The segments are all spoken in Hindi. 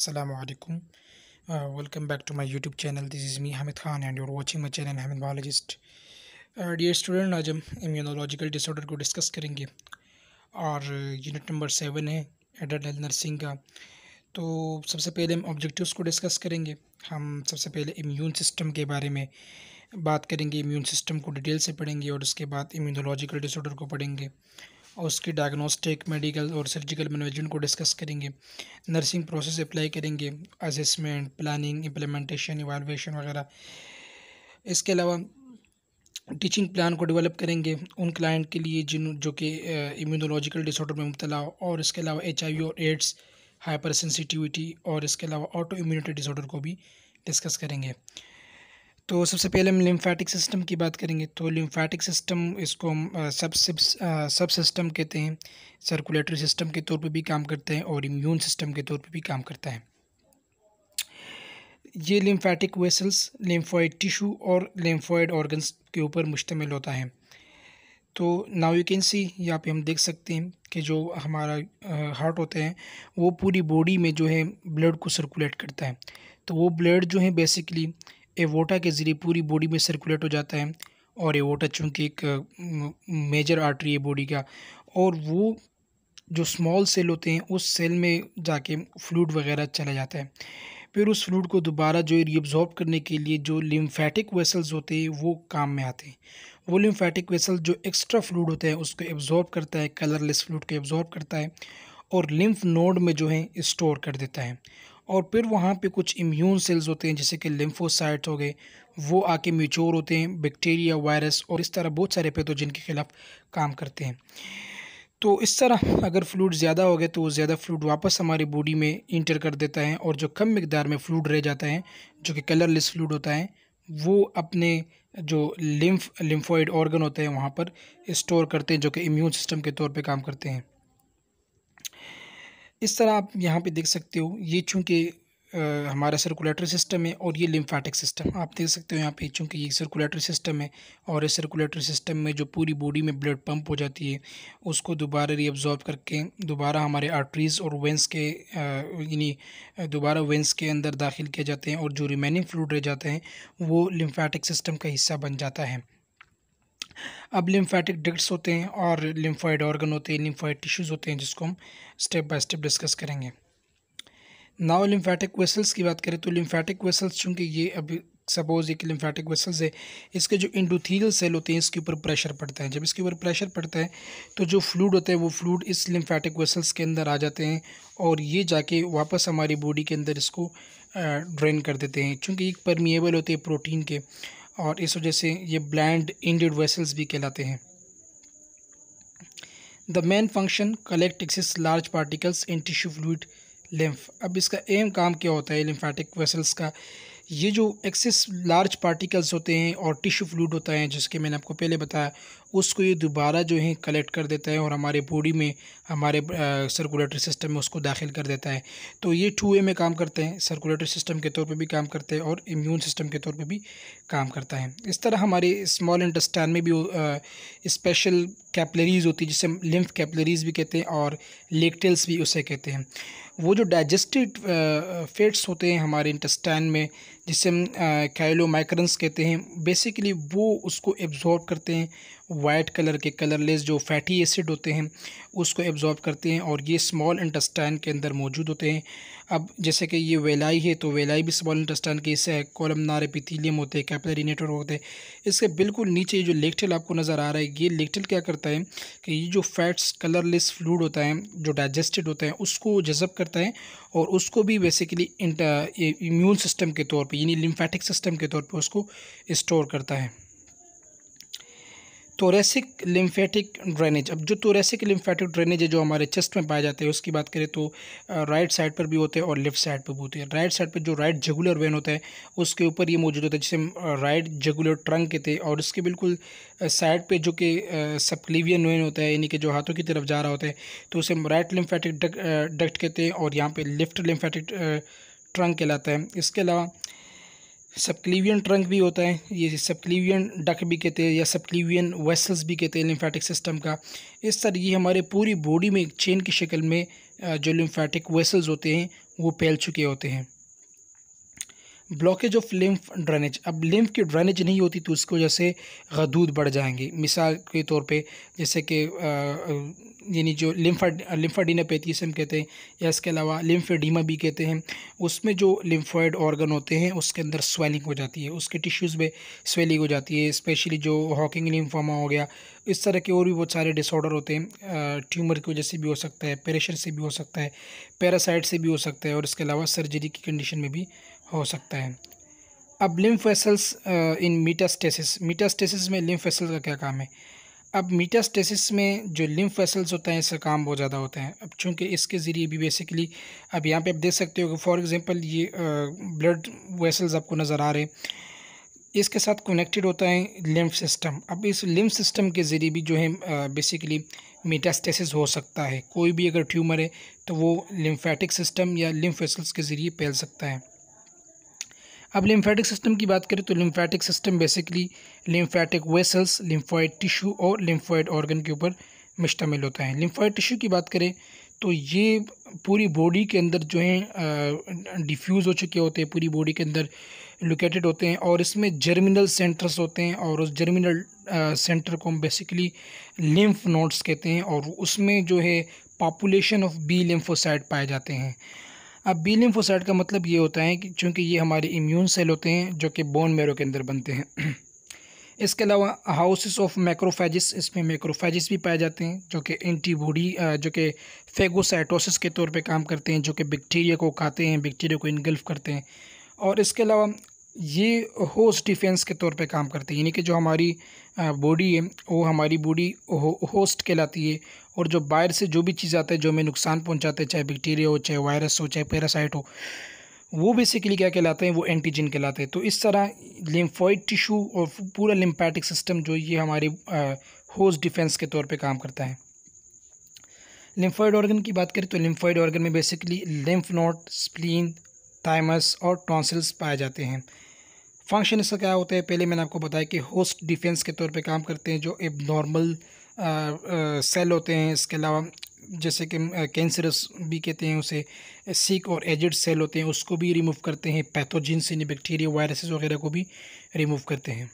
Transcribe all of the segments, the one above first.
Assalamualaikum. Welcome uh, back to to YouTube channel channel. This is me Hamid Khan and you're watching my channel Hamid dear student uh, आज हम इम्यूनोलॉजिकल डिसऑर्डर को डिस्कस करेंगे और यूनिट नंबर सेवन है एडल्ट हेल्थ नर्सिंग का तो सबसे पहले हम ऑब्जेक्टिव्स को डिस्कस करेंगे हम सबसे पहले इम्यून सिस्टम के बारे में बात करेंगे इम्यून सिस्टम को डिटेल से पढ़ेंगे और उसके बाद इम्यूनोलॉजिकल डिसऑर्डर को पढ़ेंगे और उसकी डायग्नोस्टिक मेडिकल और सर्जिकल मैनेजमेंट को डिस्कस करेंगे नर्सिंग प्रोसेस अप्लाई करेंगे असेसमेंट प्लानिंग इम्प्लीमेंटेशन इवालुएशन वगैरह इसके अलावा टीचिंग प्लान को डेवलप करेंगे उन क्लाइंट के लिए जिन जो कि इम्यूनोलॉजिकल डिसऑर्डर में मुबतला और इसके अलावा एच और एड्स हाइपर सेंसिटिविटी और इसके अलावा ऑटो इम्यूनिटी डिसऑर्डर को भी डिस्कस करेंगे तो सबसे पहले हम लिम्फैटिक सिस्टम की बात करेंगे तो लिम्फैटिक सिस्टम इसको हम सब सब सिस्टम कहते हैं सर्कुलेटरी सिस्टम के तौर पे भी काम करते हैं और इम्यून सिस्टम के तौर पे भी काम करता है ये लिम्फैटिक वेसल्स लिम्फॉइड टिशू और लिम्फॉइड ऑर्गन्स के ऊपर मुश्तमिल होता है तो नाउ यू कैन सी यहाँ पे हम देख सकते हैं कि जो हमारा हार्ट होते हैं वो पूरी बॉडी में जो है ब्लड को सर्कुलेट करता है तो वो ब्लड जो है बेसिकली एवोटा के ज़रिए पूरी बॉडी में सर्कुलेट हो जाता है और एवोटा चूँकि एक मेजर आर्टरी है बॉडी का और वो जो स्मॉल सेल होते हैं उस सेल में जाके फ्लूड वगैरह चला जाता है फिर उस फ्लूड को दोबारा जो रिब्जॉर्ब करने के लिए जो लिम्फेटिक वेसल्स होते हैं वो काम में आते हैं वो लिम्फेटिक वेसल जो एक्स्ट्रा फ्लूड होता है उसको एब्जॉर्ब करता है कलरलेस फ्लूड को एब्जॉर्ब करता है और लिम्फ नोड में जो है स्टोर कर देता है और फिर वहाँ पे कुछ इम्यून सेल्स होते हैं जैसे कि लिम्फोसाइट हो गए वो आके मेच्योर होते हैं बैक्टीरिया वायरस और इस तरह बहुत सारे पैथोजन के खिलाफ काम करते हैं तो इस तरह अगर फ्लूड ज़्यादा हो गया तो वो ज़्यादा फ्लूड वापस हमारी बॉडी में इंटर कर देता है और जो कम मकदार में फ्लूड रह जाता है जो कि कलरलेस फ्लूड होता है वो अपने जो लिम्फ लिम्फोइड ऑर्गन होते हैं वहाँ पर स्टोर करते हैं जो कि इम्यून सिस्टम के तौर पे काम करते हैं इस तरह आप यहाँ पे देख सकते हो ये चूँकि हमारा सर्कुलेटरी सिस्टम है और ये लिम्फेटिक सिस्टम आप देख सकते हो यहाँ पे चूँकि ये सर्कुलेटरी सिस्टम है और इस सर्कुलेटरी सिस्टम में जो पूरी बॉडी में ब्लड पंप हो जाती है उसको दोबारा रीअब्जॉर्ब करके दोबारा हमारे आर्टरीज़ और वेंस के यानी दोबारा वेंस के अंदर दाखिल किए जाते हैं और जो रिमेनिंग फ्लूड रह जाते हैं वो लिम्फेटिक सिस्टम का हिस्सा बन जाता है अब लिम्फेटिक डक्ट्स होते हैं और लिम्फॉइड ऑर्गन होते हैं लिम्फॉइड टिश्यूज़ होते हैं जिसको हम स्टेप बाय स्टेप डिस्कस करेंगे नाउ लिम्फेटिक वेसल्स की बात करें तो लिम्फेटिक वेसल्स चूँकि ये अभी सपोज एक लिम्फेटिक वेसल्स है इसके जो इंडोथीरियल सेल होते हैं इसके ऊपर प्रेशर पड़ता है जब इसके ऊपर प्रेशर पड़ता है तो जो फ्लूड होता है वो फ्लूड इस लिम्फेटिक वेसल्स के अंदर आ जाते हैं और ये जाके वापस हमारी बॉडी के अंदर इसको ड्रेन कर देते हैं चूँकि एक परमिएबल होते हैं प्रोटीन के और इस वजह से ये ब्लैंड इंडेड वेसल्स भी कहलाते हैं the main function collect excess large particles in tissue fluid lymph अब इसका एम काम क्या होता है लिम्फेटिक वेसल्स का ये जो एक्सेस लार्ज पार्टिकल्स होते हैं और टिश्यू फ्लूड होता है जिसके मैंने आपको पहले बताया उसको ये दोबारा जो है कलेक्ट कर देता है और हमारे बॉडी में हमारे सर्कुलेटरी सिस्टम में उसको दाखिल कर देता है तो ये टू वे में काम करते हैं सर्कुलेटरी सिस्टम के तौर पे भी काम करते हैं और इम्यून सिस्टम के तौर पे भी काम करता है इस तरह हमारे स्मॉल इंटस्टैन में भी स्पेशल कैपलरीज होती है जिसे हम लिम्फ कैपलरीज भी कहते हैं और लेकटेल्स भी उसे कहते हैं वो जो डाइजेस्टिड फेट्स होते हैं हमारे इंटस्टैन में जिसे हम कैलोमाइक्रंस कहते हैं बेसिकली वो उसको एब्जॉर्ब करते हैं वाइट कलर के कलरलेस जो फैटी एसिड होते हैं उसको एब्जॉर्ब करते हैं और ये स्मॉल इंटस्टाइन के अंदर मौजूद होते हैं अब जैसे कि ये वेलाई है तो वेलाई भी स्मॉल इंटस्टाइन के हिस्से है नारे एपिथीलियम होते हैं कैपलरी नेटवर्क होते हैं इसके बिल्कुल नीचे जो लेकटल आपको नज़र आ रहा है ये लेकटल क्या करता है कि ये जो फैट्स कलरलेस फ्लूड होता है जो डाइजेस्टेड होता है उसको जजब करता है और उसको भी बेसिकली इम्यून सिस्टम के तौर पर यानी लिम्फेटिक सिस्टम के तौर पर उसको स्टोर करता है तोरेसिक लिम्फेटिक ड्रेनेज अब जो तोरेसिक लिम्फेटिक ड्रेनेज है जो हमारे चेस्ट में पाए जाते हैं उसकी बात करें तो राइट साइड पर भी होते हैं और लेफ्ट साइड पर भी होते हैं राइट साइड पर जो राइट जगुलर वेन होता है उसके ऊपर ये मौजूद होता है जिसे हम राइट जगुलर ट्रंक के थे और इसके बिल्कुल साइड पर जो कि सबक्लीवियन वेन होता है यानी कि जो हाथों की तरफ जा रहा होता है तो उसे हम राइट लिम्फेटिक डक्ट कहते हैं और यहाँ पर लेफ्ट लिम्फेटिक ट्रंक कहलाता है इसके अलावा सबक्लीवियन ट्रंक भी होता है ये सबक्लीवियन डक भी कहते हैं या सबक्लीवियन वेसल्स भी कहते हैं लिम्फेटिक सिस्टम का इस तरह ये हमारे पूरी बॉडी में एक चेन की शक्ल में जो लिम्फेटिक वेसल्स होते हैं वो फैल चुके होते हैं ब्लॉकेज ऑफ लिम्फ ड्रेनेज अब लिम्फ की ड्रेनेज नहीं होती तो उसकी वजह से गदूद बढ़ जाएंगे मिसाल के तौर पे जैसे कि यानी जो लिम्फा लिम्फाडीनापैथी से हम कहते हैं या इसके अलावा लिम्फेडीमा भी कहते हैं उसमें जो लिम्फॉइड ऑर्गन होते हैं उसके अंदर स्वेलिंग हो जाती है उसके टिश्यूज़ में स्वेलिंग हो जाती है स्पेशली जो हॉकिंग लिम्फामा हो गया इस तरह के और भी बहुत सारे डिसऑर्डर होते हैं ट्यूमर की वजह से भी हो सकता है प्रेशर से भी हो सकता है पैरासाइट से भी हो सकता है और इसके अलावा सर्जरी की कंडीशन में भी हो सकता है अब लिम्फ वेसल्स इन मीटास्टेसिस मीटास्टेसिस में लिम्फ वेसल का क्या काम है अब मीटास्टेसिस में जो लिम्फ वेसल्स होते हैं इसका काम बहुत ज़्यादा होता है अब चूँकि इसके ज़रिए भी बेसिकली अब यहाँ पे आप देख सकते हो कि फॉर एग्ज़ाम्पल ये ब्लड वेसल्स आपको नज़र आ रहे हैं इसके साथ कनेक्टेड होता है लिम्फ सिस्टम अब इस लिम्फ सिस्टम के ज़रिए भी जो है बेसिकली मीटास्टेसिस हो सकता है कोई भी अगर ट्यूमर है तो वो लिम्फेटिक सिस्टम या लिम्फ वेसल्स के ज़रिए फैल सकता है अब लिम्फेटिक सिस्टम की बात करें तो lymphatic system basically lymphatic vessels lymphoid tissue और लिम्फॉइड ऑर्गन के ऊपर मुश्तमिल होता है लिम्फॉइड टिश्यू की बात करें तो ये पूरी बॉडी के अंदर जो है डिफ्यूज़ हो चुके होते हैं पूरी बॉडी के अंदर लोकेटेड होते हैं और इसमें जर्मिनल सेंटर्स होते हैं और उस जर्मिनल सेंटर को हम बेसिकली लिम्फ नोड्स कहते हैं और उसमें जो है पॉपुलेशन ऑफ बी लिम्फोसाइड पाए जाते हैं अब बी लिम्फोसाइट का मतलब ये होता है कि चूँकि ये हमारे इम्यून सेल होते हैं जो कि बोन मेरो के अंदर बनते हैं इसके अलावा हाउसेस ऑफ मैक्रोफेजिस इसमें मैक्रोफेजिस भी पाए जाते हैं जो कि एंटीबॉडी जो कि फेगोसाइटोसिस के तौर पे काम करते हैं जो कि बैक्टीरिया को खाते हैं बैक्टीरिया को इनगल्फ करते हैं और इसके अलावा ये होस्ट डिफेंस के तौर पे काम करते हैं यानी कि जो हमारी बॉडी है वो हमारी बॉडी हो, होस्ट कहलाती है और जो बाहर से जो भी चीज़ आते हैं जो हमें नुकसान पहुँचाते हैं चाहे बैक्टीरिया हो चाहे वायरस हो चाहे पैरासाइट हो वो बेसिकली क्या कहलाते हैं वो एंटीजन कहलाते हैं तो इस तरह लिम्फॉइड टिशू और पूरा लिम्पैटिक सिस्टम जो ये हमारे होस्ट डिफेंस के तौर पे काम करता है लिम्फॉइड ऑर्गन की बात करें तो लिम्फॉइड ऑर्गन में basically lymph node spleen thymus और टॉन्सिल्स पाए जाते हैं फंक्शन इसका क्या होता है पहले मैंने आपको बताया कि होस्ट डिफेंस के तौर पर काम करते हैं जो एब नॉर्मल सेल होते हैं इसके अलावा जैसे कि कैंसरस भी कहते हैं उसे सिक और एजड सेल होते हैं उसको भी रिमूव करते हैं पैथोजिन यानी बैक्टीरिया वायरसेस वगैरह को भी रिमूव करते हैं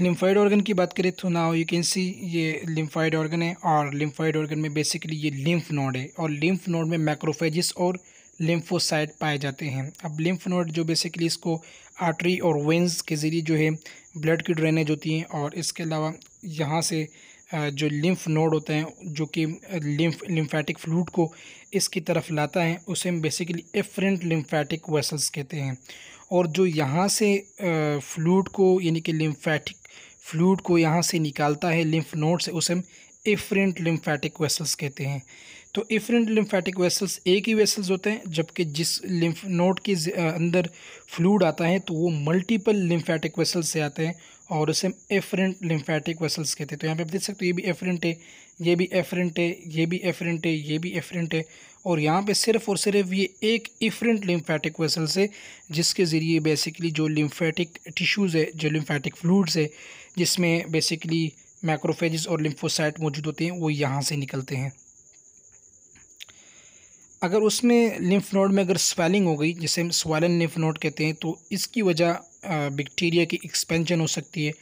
लिम्फाइड ऑर्गन की बात करें तो नाउ यू कैन सी ये लिम्फाइड ऑर्गन है और लिम्फाइड ऑर्गन में बेसिकली ये लिम्फ नोड है और लिम्फ नोड में मैक्रोफेजिस और लिम्फोसाइड पाए जाते हैं अब लिम्फ नोड जो बेसिकली इसको आर्टरी और वेंस के ज़रिए जो है ब्लड की ड्रेनेज होती हैं और इसके अलावा यहाँ से जो लिम्फ नोड होते हैं जो कि लिम्फ लिम्फेटिक फ्लूड को इसकी तरफ लाता है उसे हम बेसिकली एफरेंट लिम्फेटिक वेसल्स कहते हैं और जो यहाँ से फ्लूड को यानी कि लिम्फेटिक फ्लूड को यहाँ से निकालता है लिम्फ नोड से उसे हम एफरेंट लिम्फेटिक वेसल्स कहते हैं तो एफरेंट लिम्फेटिक वेसल्स एक ही वेसल्स होते हैं जबकि जिस लिम्फ नोड के अंदर फ्लूड आता है तो वो मल्टीपल लिम्फेटिक वेसल्स से आते हैं और उसे एफरेंट लिम्फेटिक वेसल्स कहते हैं तो यहाँ पे आप देख सकते हो ये भी एफरेंट है ये भी एफरेंट है ये भी एफरेंट है ये भी एफरेंट है और यहाँ पे सिर्फ और सिर्फ ये एक इफरेंट लिम्फेटिक वेसल्स है जिसके ज़रिए बेसिकली जो लिम्फेटिक टिश्यूज़ है जो लिम्फेटिक फ्लूड्स है जिसमें बेसिकली मैक्रोफेजिस और लिम्फोसाइट मौजूद होते हैं वो यहाँ से निकलते हैं अगर उसमें लिम्फ नोड में अगर स्वेलिंग हो गई जिसे हम स्वालन लिम्फ नोड कहते हैं तो इसकी वजह बैक्टीरिया की एक्सपेंशन हो सकती है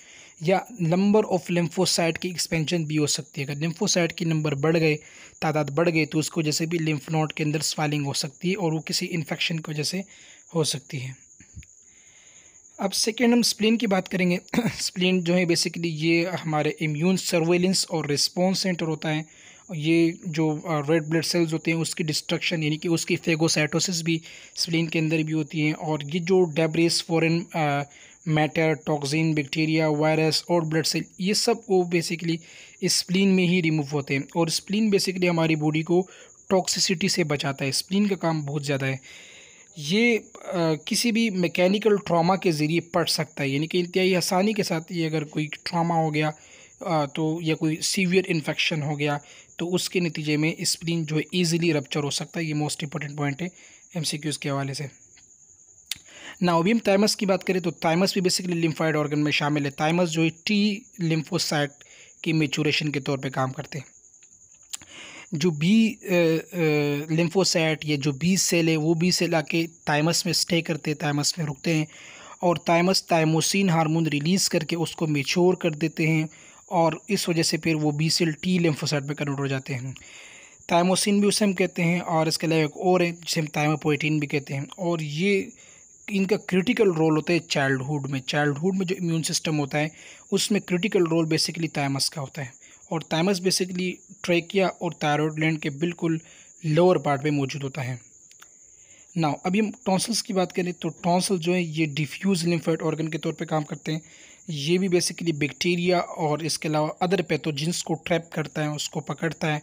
या नंबर ऑफ लिम्फोसाइट की एक्सपेंशन भी हो सकती है अगर लिम्फोसाइट की नंबर बढ़ गए तादाद बढ़ गई तो उसको जैसे भी लिम्फ नोड के अंदर स्वालिंग हो सकती है और वो किसी इन्फेक्शन की वजह से हो सकती है अब सेकेंड हम स्प्लिन की बात करेंगे स्प्लिन जो है बेसिकली ये हमारे इम्यून सर्वेलेंस और रिस्पॉन्स सेंटर होता है ये जो रेड ब्लड सेल्स होते हैं उसकी डिस्ट्रक्शन यानी कि उसकी फेगोसाइटोसिस भी स्प्लिन के अंदर भी होती हैं और ये जो debris foreign matter toxin bacteria virus और ब्लड सेल ये सब वो बेसिकली स्प्लिन में ही रिमूव होते हैं और स्प्लिन बेसिकली हमारी बॉडी को टॉक्सिसिटी से बचाता है स्प्लिन का काम बहुत ज़्यादा है ये आ, किसी भी मैकेनिकल ट्रामा के ज़रिए पड़ सकता है यानी कि इंतहाई आसानी के साथ ये अगर कोई ट्रामा हो गया आ, तो या कोई सीवियर इन्फेक्शन हो गया तो उसके नतीजे में स्प्रिन जो है ईजिली रपच्चर हो सकता है ये मोस्ट इंपॉर्टेंट पॉइंट है एम के हवाले से नाओबियम थाइमस की बात करें तो थाइमस भी बेसिकली लिम्फाइड ऑर्गन में शामिल है थाइमस जो है टी लिम्फोसाइट की मेचोरेशन के तौर पे काम करते हैं जो बी लिम्फोसाइट या जो बी सेल है वो बी सेल आके थाइमस में स्टे करते हैं थाइमस में रुकते हैं और थाइमस थाइमोसिन हार्मोन रिलीज़ करके उसको मेच्योर कर देते हैं और इस वजह से फिर वो बी सेल टी लेम्फोसाइट में कन्वर्ट हो जाते हैं थायमोसिन भी उसे हम कहते हैं और इसके अलावा एक और है जिसे हम थायमोपोइटिन भी कहते हैं और ये इनका क्रिटिकल रोल होता है चाइल्डहुड में चाइल्डहुड में जो इम्यून सिस्टम होता है उसमें क्रिटिकल रोल बेसिकली थायमस का होता है और थायमस बेसिकली ट्रेकिया और थायरॉयड ग्लैंड के बिल्कुल लोअर पार्ट में मौजूद होता है ना अभी हम टॉन्सल्स की बात करें तो टॉन्सल जो है ये डिफ्यूज़ लिम्फेड ऑर्गन के तौर पर काम करते हैं ये भी बेसिकली बैक्टीरिया और इसके अलावा अदर पैथोजिन्स को ट्रैप करता है उसको पकड़ता है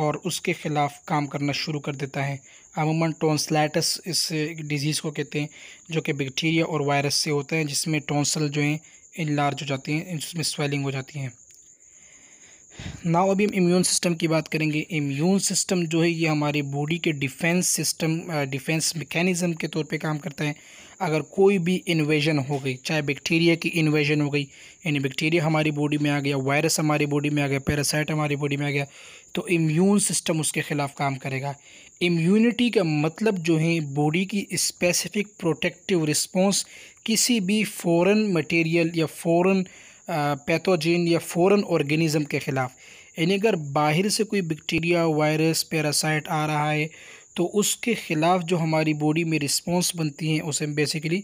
और उसके ख़िलाफ़ काम करना शुरू कर देता है अमूमन टोंसलाइटस इस डिज़ीज़ को कहते हैं जो कि बैक्टीरिया और वायरस से होता है जिसमें टॉन्सल जो हैं इन लार्ज हो जाती हैं इसमें स्वेलिंग हो जाती हैं नाउ अभी हम इम्यून सिस्टम की बात करेंगे इम्यून सिस्टम जो है ये हमारी बॉडी के डिफेंस सिस्टम डिफेंस मेकेनिज़म के तौर पे काम करता है अगर कोई भी इन्वेजन हो गई चाहे बैक्टीरिया की इन्वेजन हो गई यानी बैक्टीरिया हमारी बॉडी में आ गया वायरस हमारी बॉडी में आ गया पैरासाइट हमारी बॉडी में आ गया तो इम्यून सिस्टम उसके ख़िलाफ़ काम करेगा इम्यूनिटी का मतलब जो है बॉडी की स्पेसिफिक प्रोटेक्टिव रिस्पॉन्स किसी भी फ़ौरन मटेरियल या फॉरेन पैथोजिन या फॉरेन ऑर्गेनिज़म के ख़िलाफ़ यानी अगर बाहर से कोई बैक्टीरिया वायरस पैरासाइट आ रहा है तो उसके ख़िलाफ़ जो हमारी बॉडी में रिस्पॉन्स बनती हैं उसे हम बेसिकली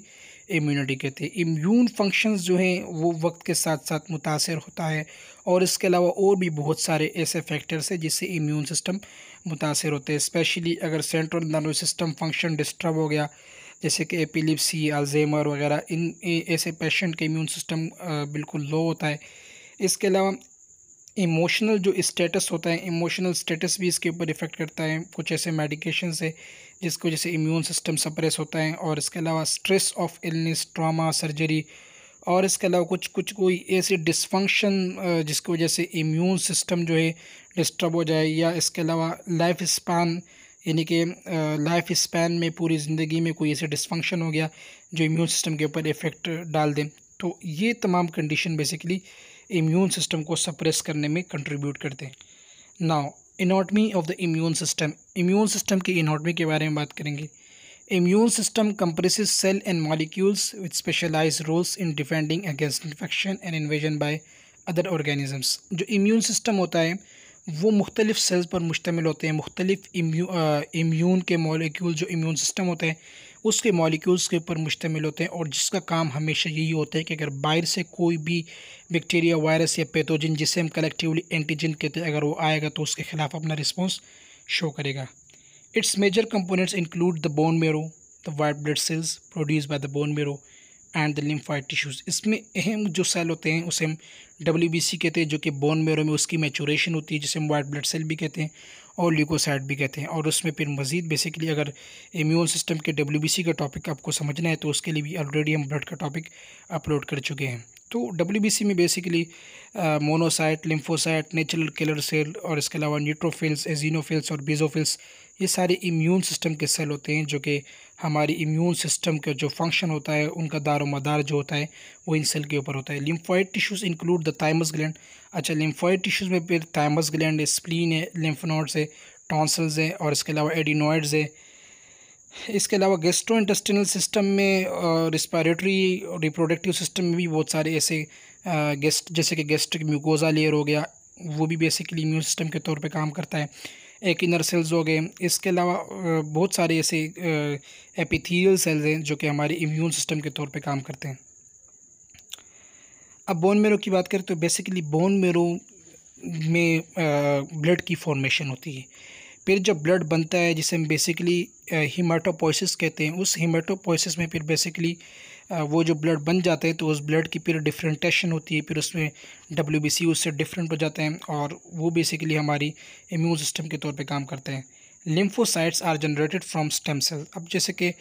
इम्यूनिटी कहते हैं इम्यून फंक्शंस जो हैं वो वक्त के साथ साथ मुतासर होता है और इसके अलावा और भी बहुत सारे ऐसे फैक्टर्स हैं जिससे इम्यून सिस्टम मुतासर होते हैं स्पेशली अगर central nervous system function disturb हो गया जैसे कि एपिलिप्सी अल्जेमर वगैरह इन ऐसे पेशेंट का इम्यून सिस्टम बिल्कुल लो होता है इसके अलावा इमोशनल जो स्टेटस होता है इमोशनल स्टेटस भी इसके ऊपर इफ़ेक्ट करता है कुछ ऐसे मेडिकेशन है जिसको जैसे इम्यून सिस्टम सप्रेस होता है और इसके अलावा stress of illness trauma surgery और इसके अलावा कुछ कुछ कोई ऐसे डिसफंक्शन जिसकी वजह से इम्यून सिस्टम जो है डिस्टर्ब हो जाए या इसके अलावा लाइफ स्पैन यानी कि लाइफ स्पैन में पूरी ज़िंदगी में कोई ऐसे डिसफंक्शन हो गया जो इम्यून सिस्टम के ऊपर इफ़ेक्ट डाल दें तो ये तमाम कंडीशन बेसिकली इम्यून सिस्टम को सप्रेस करने में कंट्रीब्यूट करते हैं now anatomy of the immune system immune system की इनाटमी के बारे में बात करेंगे immune system compress cell and molecules with specialise roles in defending against infection and invasion by other organisms जो इम्यून सिस्टम होता है वो मुख्तलिफ सेल्स पर मुश्तमिल होते हैं मुख्तलिफ इम्यू इम्यून के मॉलिक्यूल जो इम्यून सिस्टम होते हैं उसके मॉलिक्यूल्स के ऊपर मुश्तमिल होते हैं और जिसका काम हमेशा यही होता है कि अगर बाहर से कोई भी बैक्टीरिया वायरस या पैथोजिन जिसे हम कलेक्टिवली एंटीजन कहते हैं अगर वो आएगा तो उसके खिलाफ अपना रिस्पॉन्स शो करेगा it's major components include the bone marrow the white blood cells produce by the bone marrow and the lymphoid tissues इसमें अहम जो सेल होते हैं उसे हम डब्ल्यू बी सी कहते हैं जो कि बोन मेरो में उसकी मैचोरेशन होती है जिसे हम वाइट ब्लड सेल भी कहते हैं और ल्यूकोसाइड भी कहते हैं और उसमें फिर मज़ीद बेसिकली अगर इम्यून सिस्टम के डब्ल्यू का टॉपिक आपको समझना है तो उसके लिए भी ऑलरेडी हम ब्लड का टॉपिक अपलोड कर चुके हैं तो डब्ल्यू में basically monocyte lymphocyte natural killer cell और इसके अलावा न्यूट्रोफिल्स एजीनोफिल्स और बेजोफिल्स ये सारे इम्यून सिस्टम के सेल होते हैं जो कि हमारी इम्यून सिस्टम का जो फंक्शन होता है उनका दार मदार जो होता है वो इन सेल के ऊपर होता है lymphoid tissues include the thymus gland अच्छा लिम्फॉइड टिश्यूज़ में फिर थाइमस ग्लैंड है स्प्लीन है लिम्फनोड्स है टॉन्सल्स है और इसके अलावा एडिनोइड्स है इसके अलावा गेस्ट्रो इंटेस्टिनल सिस्टम में रिस्पायरेटरी रिप्रोडक्टिव सिस्टम में भी बहुत सारे ऐसे गेस्ट जैसे कि गेस्ट्रिक म्यूकोजा लेयर हो गया वो भी बेसिकली इम्यून सिस्टम के तौर पे काम करता है एक इनर सेल्स हो गए इसके अलावा बहुत सारे ऐसे एपिथीरियल सेल्स हैं जो कि हमारे इम्यून सिस्टम के तौर पर काम करते हैं अब बोन मेरो की बात करें तो बेसिकली बोन मेरो में ब्लड की फॉर्मेशन होती है फिर जब ब्लड बनता है जिसे हम बेसिकली हिमाटोपोसिस कहते हैं उस हीमाटोपोइसिस में फिर बेसिकली वो जो ब्लड बन जाते हैं तो उस ब्लड की फिर डिफरेंटेशन होती है फिर उसमें डब्ल्यू बी सी उससे डिफरेंट हो जाते हैं और वो बेसिकली हमारी इम्यून सिस्टम के तौर पे काम करते हैं lymphocytes are generated from stem cell अब जैसे कि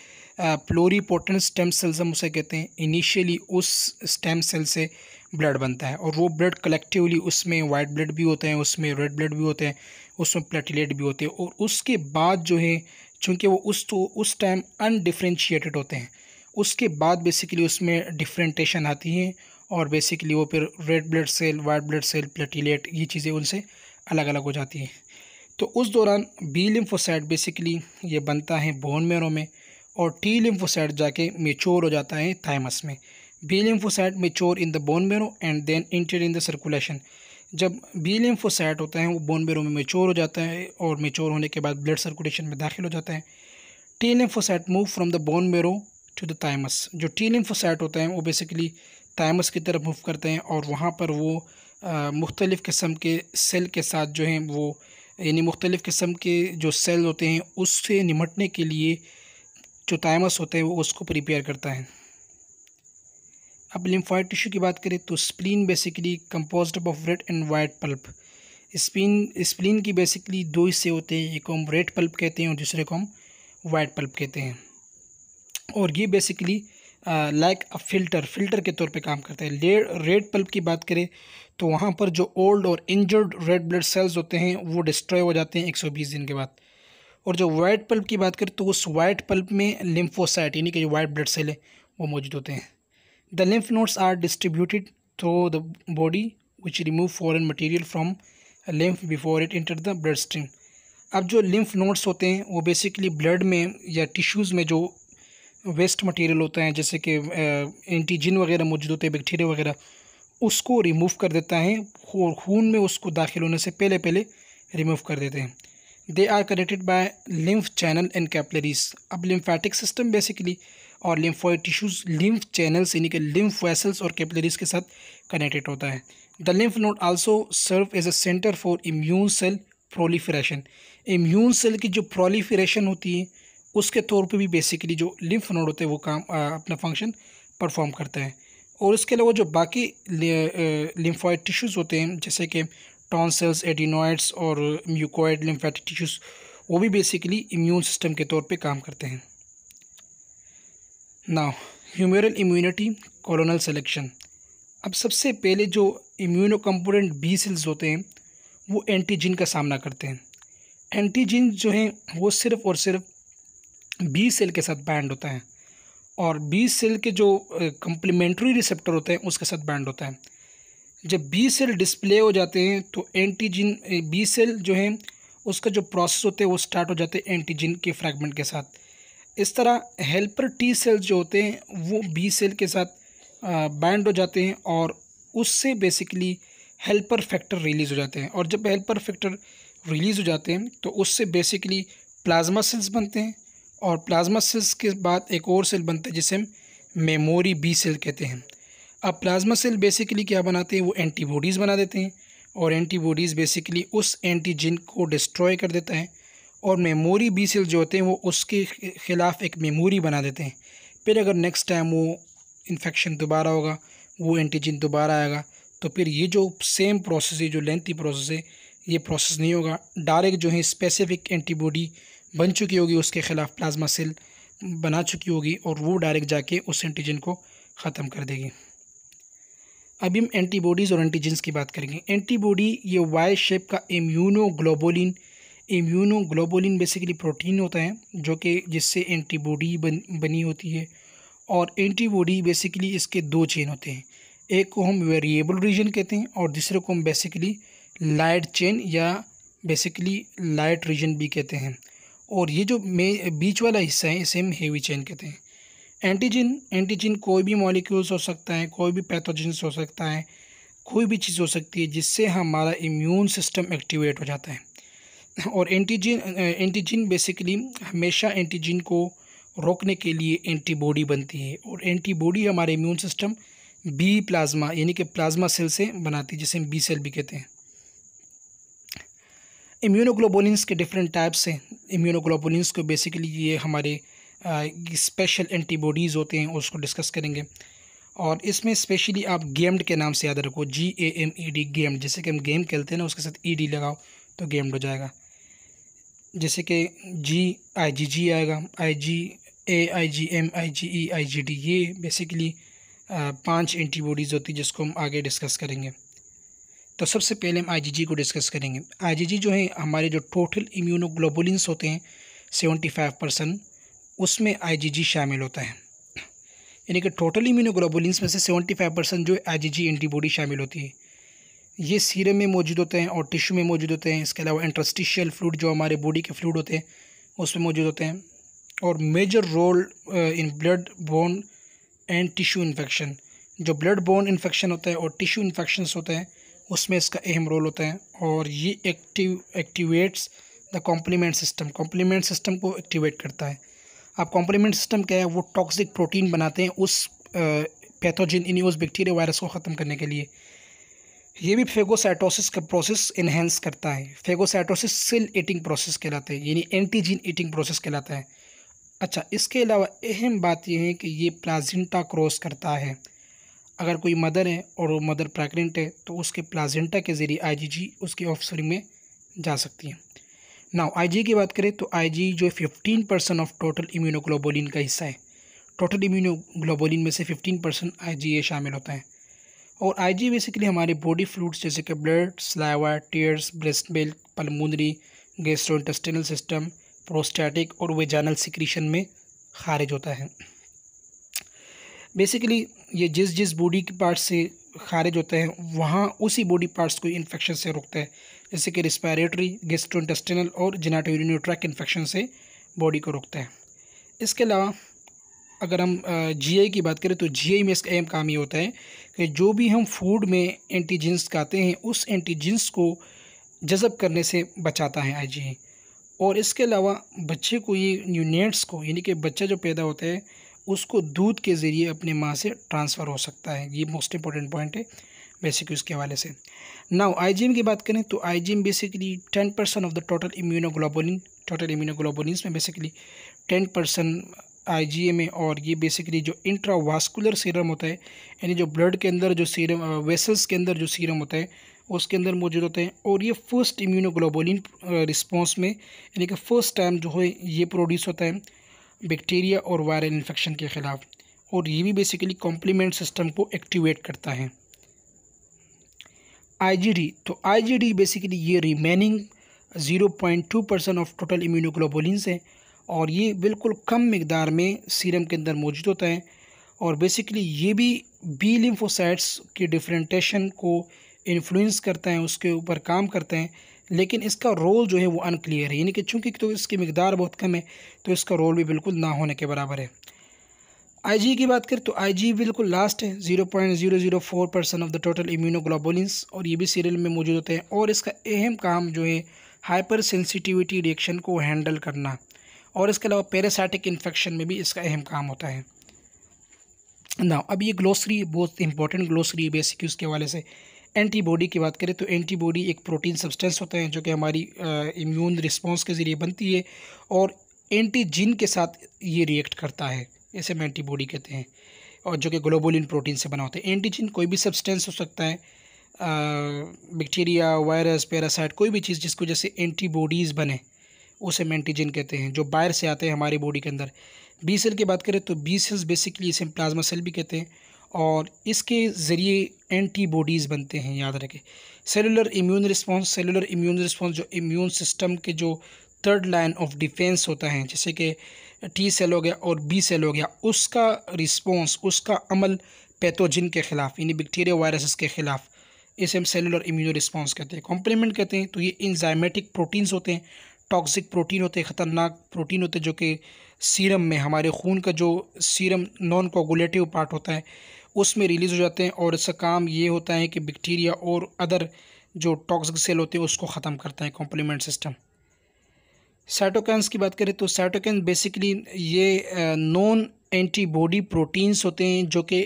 प्लोरीपोटेंट स्टेम सेल्स हम उसे कहते हैं इनिशियली उस स्टेम सेल से ब्लड बनता है और वो ब्लड कलेक्टिवली उसमें वाइट ब्लड भी होते हैं उसमें रेड ब्लड भी होते हैं उसमें प्लेटलेट भी होते हैं और उसके बाद जो है चूँकि वो उस तो उस टाइम अनडिफ्रेंशिएटेड होते हैं उसके बाद बेसिकली उसमें डिफ्रेंटेशन आती है और बेसिकली वो फिर red blood cell white blood cell platelet ये चीज़ें उनसे अलग अलग हो जाती हैं तो उस दौरान बी लिम्फोसाइट बेसिकली ये बनता है बोन मेरो में और टी लिम्फोसाइट जाके मेचोर हो जाता है थाइमस में B lymphocyte mature in the bone marrow and then enter in the circulation जब बी लिम्फोसाइट होता है वो बोन बेरो में मेच्योर हो जाता है और मेच्योर होने के बाद ब्लड सर्कुलेशन में दाखिल हो जाता है T lymphocyte move from the bone marrow to the thymus जो टी लिम्फोसाइट होता है वो बेसिकली थाइमस की तरफ मूव करते हैं और वहाँ पर वो मुख्तलिफ़ किस्म के सेल के साथ जो हैं वो यानी मुख्तलिफ़ किस्म के जो सेल होते हैं उससे निमटने के लिए जो थाइमस होते हैं वो उसको प्रिपेयर करता है अब लिम्फॉइड टिश्यू की बात करें तो spleen basically compose of red and white pulp spin spleen की बेसिकली दो हिस्से होते हैं एक को हम रेड पल्प कहते हैं और दूसरे को हम वाइट पल्प कहते हैं और ये basically like a filter filter के तौर पे काम करता है रेड पल्प की बात करें तो वहाँ पर जो ओल्ड और इंजर्ड रेड ब्लड सेल्स होते हैं वो डिस्ट्रॉय हो जाते हैं एक सौ बीस दिन के बाद और जो वाइट पल्प की बात करें तो उस वाइट पल्प में लिम्फोसाइट यानी कि जो वाइट ब्लड सेल है वो मौजूद होते हैं The lymph nodes are distributed through the body which remove foreign material from lymph before it enters the bloodstream. अब जो lymph nodes होते हैं वो basically blood में या tissues में जो वेस्ट मटेरियल होता है जैसे कि एंटीजन वगैरह मौजूद होते हैं बैक्टीरिया वगैरह उसको रिमूव कर देता है और खून में उसको दाखिल होने से पहले पहले रिमूव कर देते हैं they are connected by lymph channel and capillaries अब लिम्फेटिक सिस्टम बेसिकली और लिम्फॉइड टिश्यूज लिम्फ चैनल्स यानी कि लिम्फ वेसल्स और कैपिलरीज के साथ कनेक्टेड होता है the lymph node also serve as a centre for immune cell proliferation immune cell की जो प्रोलीफरेशन होती है उसके तौर पे भी बेसिकली जो लिम्फ नोड होते हैं वो काम आ, अपना फंक्शन परफॉर्म करते हैं और इसके अलावा जो बाकी लिम्फॉइड टिश्यूज़ होते हैं जैसे कि टॉन्सल्स एडिनोइड्स और म्यूकोइड लिम्फेटिक टिश्यूज़ वो भी बेसिकली इम्यून सिस्टम के तौर पे काम करते हैं now humoral immunity clonal selection अब सबसे पहले जो इम्यूनो कंपोनेंट बी सेल्स होते हैं वो एंटीजिन का सामना करते हैं एंटीजिन जो हैं वो सिर्फ़ और सिर्फ बी सेल के साथ बैंड होता है और बी सेल के जो कम्प्लीमेंट्री रिसेप्टर होते हैं उसके साथ बैंड होता है जब बी सेल डिस्प्ले हो जाते हैं तो एंटीजिन बी सेल जो हैं उसका जो प्रोसेस होता है वो स्टार्ट हो जाते हैं एंटीजिन के फ्रैगमेंट के साथ इस तरह हेल्पर टी सेल्स जो होते हैं वो बी सेल के साथ बैंड हो जाते हैं और उससे बेसिकली हेल्पर फैक्टर रिलीज़ हो जाते हैं और जब हेल्पर फैक्टर रिलीज़ हो जाते हैं तो उससे बेसिकली प्लाज्मा सेल्स बनते हैं और प्लाज्मा सेल्स के बाद एक और सेल बनता है जिसे हम मेमोरी बी सेल कहते हैं अब प्लाज्मा सेल बेसिकली क्या बनाते हैं वो एंटीबॉडीज़ बना देते हैं और एंटीबॉडीज़ बेसिकली उस एंटीजन को डिस्ट्रॉय कर देता है और मेमोरी बी सेल जो होते हैं वो उसके ख़िलाफ़ एक मेमोरी बना देते हैं फिर अगर नेक्स्ट टाइम वो इन्फेक्शन दोबारा होगा वो एंटीजन दोबारा आएगा तो फिर ये जो सेम प्रोसेस है जो लेंथी प्रोसेस है ये प्रोसेस नहीं होगा डायरेक्ट जो है स्पेसिफिक एंटीबॉडी बन चुकी होगी उसके ख़िलाफ़ प्लाज्मा सेल बना चुकी होगी और वो डायरेक्ट जाके उस एंटीजन को ख़त्म कर देगी अभी हम एंटीबॉडीज़ और एंटीजेंस की बात करेंगे एंटीबॉडी ये वाई शेप का immunoglobulin globulin immunoglobulin basically protein होता है जो कि जिससे एंटीबॉडी बन बनी होती है और एंटीबॉडी बेसिकली इसके दो चेन होते हैं एक को हम वेरिएबल रीजन कहते हैं और दूसरे को हम बेसिकली लाइट चेन या बेसिकली लाइट रीजन भी कहते हैं और ये जो मे बीच वाला हिस्सा है इसे हम हेवी चेन कहते हैं एंटीजन एंटीजन कोई भी मॉलिक्यूल्स हो सकता है कोई भी पैथोजेंस हो सकता है कोई भी चीज़ हो सकती है जिससे हमारा इम्यून सिस्टम एक्टिवेट हो जाता है और एंटीजिन एंटीजिन बेसिकली हमेशा एंटीजिन को रोकने के लिए एंटीबॉडी बनती है और एंटीबॉडी हमारे इम्यून सिस्टम बी प्लाज्मा यानी कि प्लाज्मा सेल से बनाती है जिसे हम बी सेल भी कहते हैं इम्यूनोग्लोबोलिनस के डिफरेंट टाइप्स हैं इम्यूनोग्लोबोलिनस को बेसिकली ये हमारे स्पेशल एंटीबॉडीज़ होते हैं उसको डिस्कस करेंगे और इसमें स्पेशली आप गेम्ड के नाम से याद रखो G A M E D GAMED जैसे कि हम गेम खेलते हैं ना उसके साथ ई e डी लगाओ तो गेम्ड हो जाएगा जैसे कि जी आई जी जी आएगा I G A I G M I G E I G D ये बेसिकली पांच एंटीबॉडीज़ होती है जिसको हम आगे डिस्कस करेंगे तो सबसे पहले हम आईजीजी को डिस्कस करेंगे आईजीजी जो है हमारे जो टोटल इम्यूनोग्लोबुलिन्स होते हैं सेवेंटी फाइव परसेंट उसमें आईजीजी शामिल होता है यानी कि टोटल इम्यूनोग्लोबुलिन्स में से सेवेंटी फाइव परसेंट जो जी एंटीबॉडी शामिल होती है ये सीरम में मौजूद होते हैं और टिश्यू में मौजूद होते हैं इसके अलावा इंट्रस्टिशियल फ्लूड जो हमारे बॉडी के फ्लूड होते हैं उसमें मौजूद होते हैं और major role in blood bone and tissue infection जो ब्लड बोन इन्फेक्शन होता है और टिश्यू इन्फेक्शन होते हैं उसमें इसका अहम रोल होता है और ये active activates the complement system complement system को एक्टिवेट करता है अब कॉम्प्लीमेंट सिस्टम क्या है वो टॉक्सिक प्रोटीन बनाते हैं उस पैथोजिन uh, इन उस बैक्टीरिया वायरस को ख़त्म करने के लिए ये भी फेगोसाइटोसिस का प्रोसेस इन्हेंस करता है फेगोसाइटोसिस सेल ईटिंग प्रोसेस कहलाता है यानी एंटीजीन ईटिंग प्रोसेस कहलाता है अच्छा इसके अलावा अहम बात यह है कि ये प्लाजेंटा क्रॉस करता है अगर कोई मदर है और वो मदर प्रेगनेंट है तो उसके प्लाजेंटा के ज़रिए आईजीजी उसके ऑफसरिंग में जा सकती है नाउ आईजी की बात करें तो आईजी जो fifteen percent of total immunoglobulin का हिस्सा है टोटल इम्यूनोग्लोबोलिन में से फिफ्टीन परसेंट आई ये शामिल होता है और आईजी बेसिकली हमारे बॉडी फ्लूड्स जैसे कि blood saliva tears breast milk pulmonary intestinal system prostatic और वेजानल सिक्रीशन में खारिज होता है बेसिकली ये जिस जिस बॉडी के पार्ट से खारिज होता है वहाँ उसी बॉडी पार्ट्स को इन्फेक्शन से रोकता है जैसे कि रिस्पायरेटरी गेस्ट्रो गेस्ट्रोइंटेस्टिनल और जिनाटोरिनोट्रैक इन्फेक्शन से बॉडी को रोकता है इसके अलावा अगर हम जीआई की बात करें तो जीआई में इसका अहम काम ये होता है जो भी हम फूड में एंटीजेंस खाते हैं उस एंटीजेंस को जज़ब करने से बचाता है जी और इसके अलावा बच्चे को ये न्यूनेट्स को यानी कि बच्चा जो पैदा होता है उसको दूध के ज़रिए अपने माँ से ट्रांसफ़र हो सकता है ये मोस्ट इंपॉर्टेंट पॉइंट है बेसिकली उसके हवाले से नाउ आईजीएम की बात करें तो IgM basically ten percent of the total immunoglobulin total immunoglobulin में बेसिकली टेन परसेंट आई में और ये बेसिकली जो इंट्रावास्कुलर सीरम होता है यानी जो ब्लड के अंदर जो सीरम वेसल्स के अंदर जो सीरम होता है उसके अंदर मौजूद होते हैं और ये फर्स्ट इम्यूनोग्लोबोलिन रिस्पॉन्स में यानी कि फ़र्स्ट टाइम जो है ये प्रोड्यूस होता है बैक्टीरिया और वायरल इन्फेक्शन के ख़िलाफ़ और ये भी बेसिकली कॉम्प्लीमेंट सिस्टम को एक्टिवेट करता है आईजीडी तो आईजीडी बेसिकली ये remaining zero point two percent of total immunoglobulin है और ये बिल्कुल कम मकदार में सीरम के अंदर मौजूद होता है और बेसिकली ये भी बी लिम्फोसाइट्स की डिफ्रेंटेशन को इन्फ्लुएंस करते हैं उसके ऊपर काम करते हैं लेकिन इसका रोल जो है वो अनक्लियर है यानी कि चूँकि तो इसकी मकदार बहुत कम है तो इसका रोल भी बिल्कुल ना होने के बराबर है आईजी की बात करें तो आईजी बिल्कुल लास्ट है zero point zero zero four percent of the total immunoglobulins और ये भी सीरियल में मौजूद होते हैं और इसका अहम काम जो है हाइपर सेंसिटिविटी रिएक्शन को हैंडल करना और इसके अलावा पेरासाइटिक इन्फेक्शन में भी इसका अहम काम होता है ना अब ये ग्लोसरी बहुत इंपॉर्टेंट ग्लोसरी बेसिक उसके हवाले से एंटीबॉडी की बात करें तो एंटीबॉडी एक प्रोटीन सब्सटेंस होता है जो कि हमारी इम्यून रिस्पॉन्स के ज़रिए बनती है और एंटीजिन के साथ ये रिएक्ट करता है इसे हम एंटीबॉडी कहते हैं और जो कि ग्लोबोलिन प्रोटीन से बना होता है एंटीजिन कोई भी सब्सटेंस हो सकता है बैक्टीरिया वायरस पैरासाइट कोई भी चीज़ जिसको जैसे एंटीबॉडीज़ बने उसे मेंटीजन कहते हैं जो बाहर से आते हैं हमारी बॉडी के अंदर बी सेल की बात करें तो बी सेल्स बेसिकली इसे प्लाज्मा सेल भी कहते हैं और इसके ज़रिए एंटीबॉडीज़ बनते हैं याद रखें cellular immune response cellular immune response जो इम्यून सिस्टम के जो थर्ड लाइन ऑफ डिफेंस होता है जैसे कि टी सेल हो गया और बी सेल हो गया उसका रिस्पॉन्स उसका अमल पैथोजिन के ख़िलाफ़ यानी बैक्टीरिया वायरसेस के ख़िलाफ़ इसे हम सेलुलर इम्यून रिस्पॉन्स कहते हैं कॉम्प्लीमेंट कहते हैं तो ये इन्जाइमेटिक प्रोटीन्स होते हैं टॉक्सिक प्रोटीन होते ख़तरनाक प्रोटीन होते जो कि सीरम में हमारे खून का जो सीरम नॉन कोगुलेटिव पार्ट होता है उसमें रिलीज़ हो जाते हैं और इसका काम ये होता है कि बैक्टीरिया और अदर जो टॉक्सिक सेल होते हैं उसको ख़त्म करता है कॉम्प्लीमेंट सिस्टम साइटोकैंस की बात करें तो साइटोकैन बेसिकली ये नॉन एंटीबॉडी प्रोटीन्स होते हैं जो कि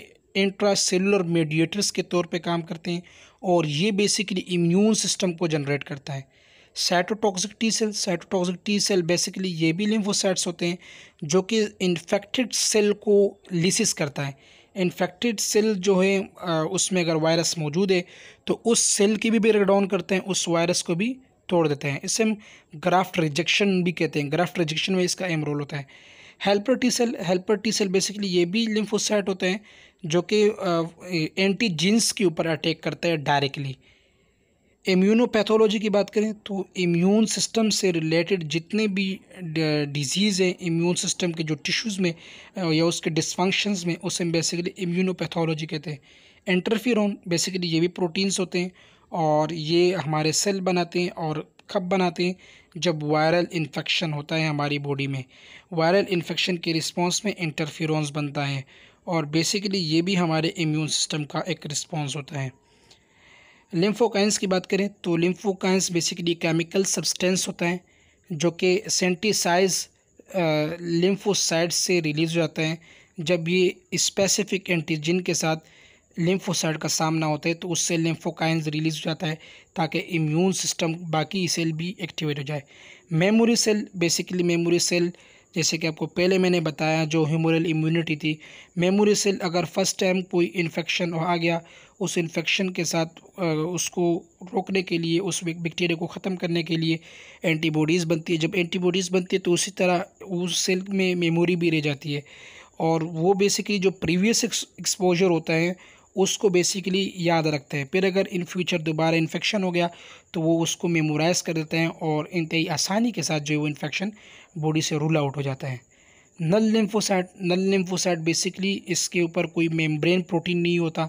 इंट्रासेलुलर मेडिएटर्स के तौर पे काम करते हैं और ये बेसिकली इम्यून सिस्टम को जनरेट करता है cytotoxic T cell cytotoxic T cell basically ये भी लिम्फोसाइट्स होते हैं जो कि इन्फेक्टेड सेल को लिसिस करता है इन्फेक्टेड सेल जो है उसमें अगर वायरस मौजूद है तो उस सेल की भी ब्रेकडाउन करते हैं उस वायरस को भी तोड़ देते हैं इसे हम ग्राफ्ट रिजेक्शन भी कहते हैं ग्राफ्ट रिजेक्शन में इसका एम रोल होता है helper T cell helper T cell basically ये भी लिम्फोसाइट होते हैं जो कि एंटीजीन्स के ऊपर अटैक करते हैं डायरेक्टली इम्यूनोपैथोलॉजी की बात करें तो इम्यून सिस्टम से रिलेटेड जितने भी डिजीज़ हैं इम्यून सिस्टम के जो टिश्यूज़ में या उसके डिसफंक्शंस में उसे हम बेसिकली इम्यूनोपैथोलॉजी कहते हैं इंटरफिरॉन बेसिकली ये भी प्रोटीन्स होते हैं और ये हमारे सेल बनाते हैं और कब बनाते हैं जब वायरल इन्फेक्शन होता है हमारी बॉडी में वायरल इन्फेक्शन के रिस्पॉन्स में इंटरफिरॉन्स बनता है और बेसिकली ये भी हमारे इम्यून सिस्टम का एक रिस्पॉन्स होता है लिम्फोकाइंस की बात करें तो लिम्फोकाइंस बेसिकली केमिकल सब्सटेंस होता है जो कि सेंटिसाइज लिम्फोसाइड से रिलीज हो जाता है जब ये स्पेसिफिक एंटीजन के साथ लिम्फोसाइड का सामना होता है तो उससे लिम्फोकाइंस रिलीज हो जाता है ताकि इम्यून सिस्टम बाकी सेल भी एक्टिवेट हो जाए memory cell basically memory cell जैसे कि आपको पहले मैंने बताया जो ह्यूमरल इम्यूनिटी थी मेमोरी सेल अगर फर्स्ट टाइम कोई इन्फेक्शन आ गया उस इन्फेक्शन के साथ उसको रोकने के लिए उस बैक्टीरिया को ख़त्म करने के लिए एंटीबॉडीज़ बनती है जब एंटीबॉडीज़ बनती है तो उसी तरह उस सेल में मेमोरी भी रह जाती है और वो बेसिकली जो प्रीवियस एक्सपोजर होता है उसको बेसिकली याद रखते हैं फिर अगर इन फ्यूचर दोबारा इन्फेक्शन हो गया तो वो उसको मेमोराइज़ कर देते हैं और इनतई आसानी के साथ जो है वो इन्फेक्शन बॉडी से रूल आउट हो जाता है null lymphocyte null lymphocyte basically इसके ऊपर कोई मेम्ब्रेन प्रोटीन नहीं होता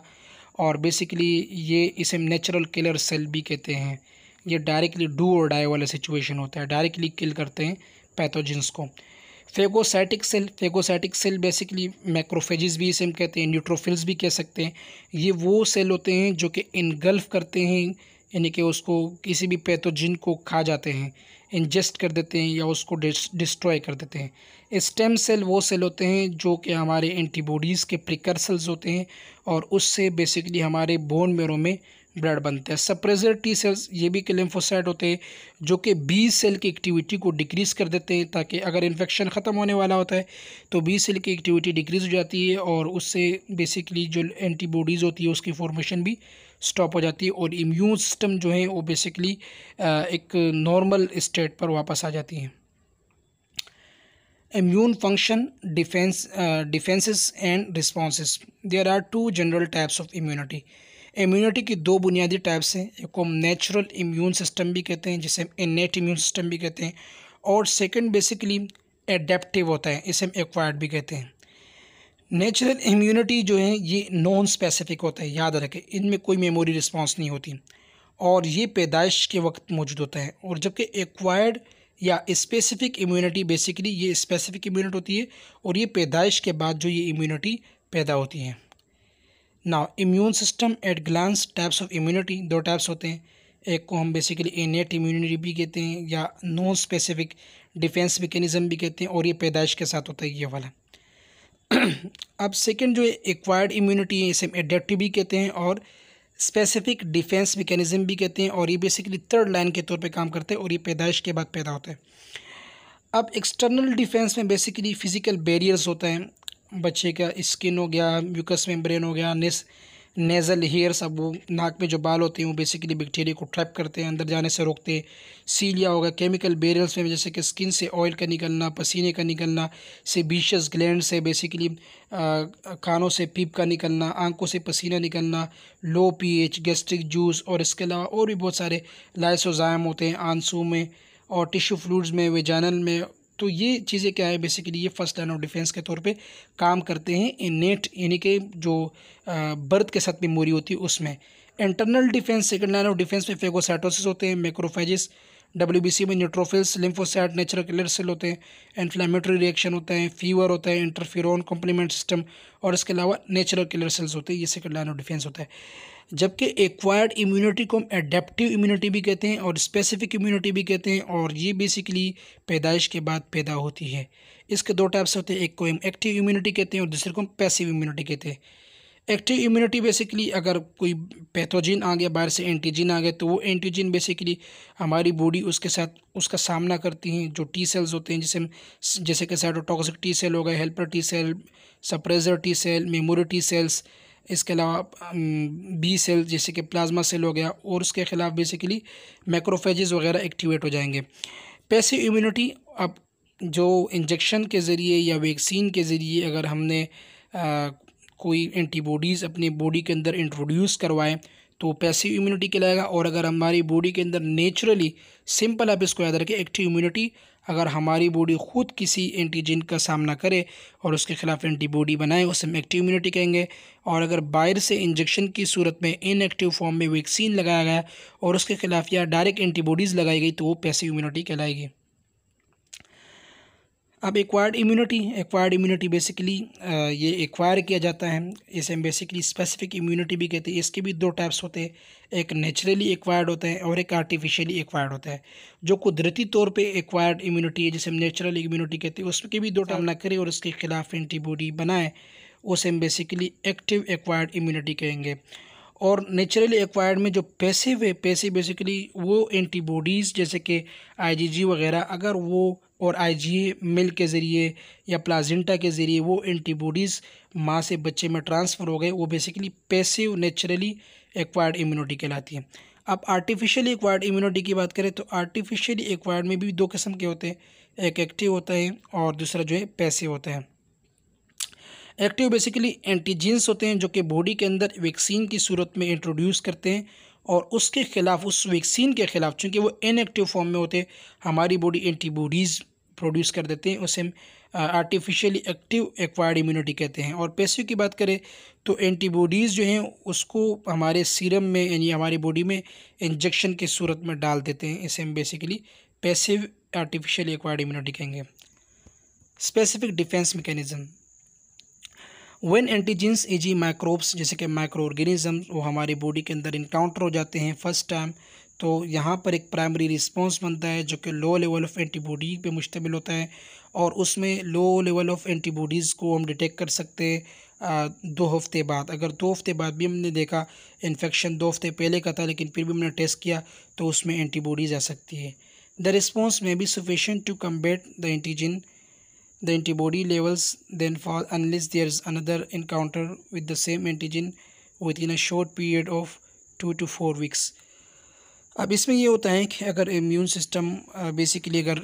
और बेसिकली ये इसे नेचुरल किलर सेल भी कहते हैं ये डायरेक्टली डू और डाई वाला सिचुएशन होता है डायरेक्टली किल करते हैं पैथोजेंस को phagocytic cell phagocytic cell basically macrophages भी इसे हम कहते हैं न्यूट्रोफिल्स भी कह सकते हैं ये वो सेल होते हैं जो कि इनगल्फ करते हैं यानी कि उसको किसी भी पैथोजिन को खा जाते हैं इंजेस्ट कर देते हैं या उसको डिस्ट्रॉय कर देते हैं स्टेम सेल वो सेल होते हैं जो कि हमारे एंटीबॉडीज़ के प्रिकर्सल्स होते हैं और उससे बेसिकली हमारे बोन मेरो में ब्लड बनते हैं सप्रेजर टी सेल्स ये भी लिम्फोसाइट होते हैं जो कि बी सेल की एक्टिविटी को डिक्रीज़ कर देते हैं ताकि अगर इन्फेक्शन ख़त्म होने वाला होता है तो बी सेल की एक्टिविटी डिक्रीज़ हो जाती है और उससे बेसिकली जो एंटीबॉडीज़ होती है उसकी फॉर्मेशन भी स्टॉप हो जाती है और इम्यून सिस्टम जो है वो बेसिकली एक नॉर्मल स्टेट पर वापस आ जाती है immune function defence defences and response there are two general types of immunity immunity की दो बुनियादी टाइप्स हैं एक को हम नेचुरल इम्यून सिस्टम भी कहते हैं जिसे हम इनेट इम्यून सिस्टम भी कहते हैं और सेकंड बेसिकली एडेप्टिव होता है इसे हम एक्वायर्ड भी कहते हैं नेचुरल इम्यूनिटी जो है ये नॉन स्पेसिफिक होता है याद रखें इनमें कोई मेमोरी रिस्पॉन्स नहीं होती और ये पैदाइश के वक्त मौजूद होता है और जबकि एक्वायर्ड या स्पेसिफिक इम्यूनिटी बेसिकली ये स्पेसिफिक इम्यूनिटी होती है और ये पैदाइश के बाद जो ये इम्यूनिटी पैदा होती है ना immune system at glance types of immunity दो टाइप्स होते हैं एक को हम बेसिकली इनेट इम्यूनिटी भी कहते हैं या नॉन स्पेसिफिक डिफेंस मेकेनिज़म भी कहते हैं और ये पैदाइश के साथ होता है ये वाला अब सेकेंड जो एक्वायर्ड इम्यूनिटी है इसे एडेप्टिव भी कहते हैं और स्पेसिफिक डिफेंस मेकेनिज़म भी कहते हैं और ये बेसिकली थर्ड लाइन के तौर पे काम करते हैं और ये पैदाइश के बाद पैदा होता है अब एक्सटर्नल डिफेंस में बेसिकली फिज़िकल बैरियर्स होते हैं बच्चे का स्किन हो गया म्यूकस मेम्ब्रेन हो गया नेस नेज़ल हेयर सब वो नाक में जो बाल होते हैं वो बेसिकली बैक्टीरिया को ट्रैप करते हैं अंदर जाने से रोकते हैं सीलिया होगा केमिकल बेरियल्स में जैसे कि स्किन से ऑयल का निकलना पसीने का निकलना से बीशस ग्लैंड से बेसिकली कानों से पीप का निकलना आंखों से पसीना निकलना लो पीएच गैस्ट्रिक जूस और इसके अलावा और भी बहुत सारे लाइसोजाम होते हैं आंसू में और टिश्यू फ्लूड्स में वेजानल में तो ये चीज़ें क्या है बेसिकली ये फर्स्ट लाइन ऑफ डिफेंस के तौर पे काम करते हैं नेट यानी कि जो बर्थ के साथ मेमोरी होती है उसमें internal defence second line of defence में फेगोसाइटोसिस होते हैं मैक्रोफेजिस डब्ल्यू में neutrophils lymphocyte natural killer cell होते हैं इन्फ्लामेटरी रिएक्शन होते हैं फीवर होता है इंटरफिरोन कॉम्प्लीमेंट सिस्टम और इसके अलावा नेचुरल किलर सेल्स होते हैं ये सेकेंड लाइन ऑफ डिफेंस होता है जबकि एक्वायर्ड इम्यूनिटी को हम एडेप्टिव इम्यूनिटी भी कहते हैं और स्पेसिफिक इम्यूनिटी भी कहते हैं और ये बेसिकली पैदाइश के बाद पैदा होती है इसके दो टाइप्स होते हैं एक को हम एक्टिव इम्यूनिटी कहते हैं और दूसरे को हम पैसिव इम्यूनिटी कहते हैं एक्टिव इम्यूनिटी बेसिकली अगर कोई पैथोजिन आ गया बाहर से एंटीजिन आ गया तो वो एंटीजिन बेसिकली हमारी बॉडी उसके साथ उसका सामना करती हैं जो टी सेल्स होते हैं जैसे जैसे कि साइटोटॉक्सिक टी सेल हो गए helper T cell suppressor T cell memory T cells इसके अलावा बी सेल जैसे कि प्लाज्मा सेल हो गया और उसके ख़िलाफ़ बेसिकली मैक्रोफेजेस वगैरह एक्टिवेट हो जाएंगे पैसे इम्यूनिटी अब जो इंजेक्शन के ज़रिए या वैक्सीन के ज़रिए अगर हमने आ, कोई एंटीबॉडीज़ अपनी बॉडी के अंदर इंट्रोड्यूस करवाएं तो पैसे इम्यूनिटी कहलाएगा और अगर हमारी बॉडी के अंदर नेचुरली सिंपल आप इसको याद रखें एक्टिव इम्यूनिटी अगर हमारी बॉडी खुद किसी एंटीजन का सामना करे और उसके खिलाफ एंटीबॉडी बनाए उसे हम एक्टिव इम्यूनिटी कहेंगे और अगर बाहर से इंजेक्शन की सूरत में इनएक्टिव फॉर्म में वैक्सीन लगाया गया और उसके खिलाफ या डायरेक्ट एंटीबॉडीज़ लगाई गई तो वो पैसिव इम्यूनिटी कहलाएगी अब acquired immunity acquired immunity basically ये एक्वायर किया जाता है इसे हम बेसिकली स्पेसिफिक इम्यूनिटी भी कहते हैं इसके भी दो टाइप्स होते हैं एक नेचुरली एक्वायर्ड होता है और एक आर्टिफिशियली एक्वायर्ड होता है जो कुदरती तौर पे एक्वायर्ड इम्यूनिटी है जिसे हम नेचुरल इम्यूनिटी कहते हैं उसके भी दो टाइम हाँ। ना करें और उसके खिलाफ एंटीबॉडी बनाएँ उसे हम बेसिकली एक्टिव एक्वायर्ड इम्यूनिटी कहेंगे और नेचुरली एक्वायर्ड में जो पैसे है पैसे बेसिकली वो एंटीबॉडीज़ जैसे कि आईजीजी वगैरह अगर वो और आईजीए मिल के ज़रिए या प्लाजेंटा के ज़रिए वो एंटीबॉडीज़ माँ से बच्चे में ट्रांसफ़र हो गए वो basically passive naturally acquired immunity कहलाती है अब आर्टिफिशियली एक्वायर्ड इम्यूनिटी की बात करें तो आर्टिफिशियली एक्वायर्ड में भी दो किस्म के होते हैं एक एक्टिव होता है और दूसरा जो है पैसिव होता है एक्टिव बेसिकली एंटीजेंस होते हैं जो कि बॉडी के अंदर वैक्सीन की सूरत में इंट्रोड्यूस करते हैं और उसके ख़िलाफ़ उस वैक्सीन के ख़िलाफ़ चूँकि वो इनएक्टिव फॉर्म में होते हमारी बॉडी एंटीबॉडीज़ प्रोड्यूस कर देते हैं उसे हम आर्टिफिशियली एक्टिव एक्वायर्ड इम्यूनिटी कहते हैं और पैसे की बात करें तो एंटीबॉडीज़ जो हैं उसको हमारे सीरम में यानी हमारी बॉडी में इंजेक्शन की सूरत में डाल देते हैं इसे हम basically passive artificially acquired immunity कहेंगे specific defence mechanism when antigens eg microbes जैसे कि माइक्रो ऑर्गेनिज्म वो हमारी बॉडी के अंदर इनकाउंटर हो जाते हैं फर्स्ट टाइम तो यहाँ पर एक प्राइमरी रिस्पांस बनता है जो कि लो लेवल ऑफ़ एंटीबॉडी पे मुश्तमिल होता है और उसमें लो लेवल ऑफ़ एंटीबॉडीज़ को हम डिटेक्ट कर सकते हैं दो हफ्ते बाद अगर दो हफ्ते बाद भी हमने देखा इन्फेक्शन दो हफ्ते पहले का था लेकिन फिर भी हमने टेस्ट किया तो उसमें एंटीबॉडीज़ आ सकती है the response may be sufficient to combat the antigen The antibody levels then fall unless there is another encounter with the same antigen within a short period of two to four weeks अब इसमें ये होता है कि अगर इम्यून सिस्टम बेसिकली अगर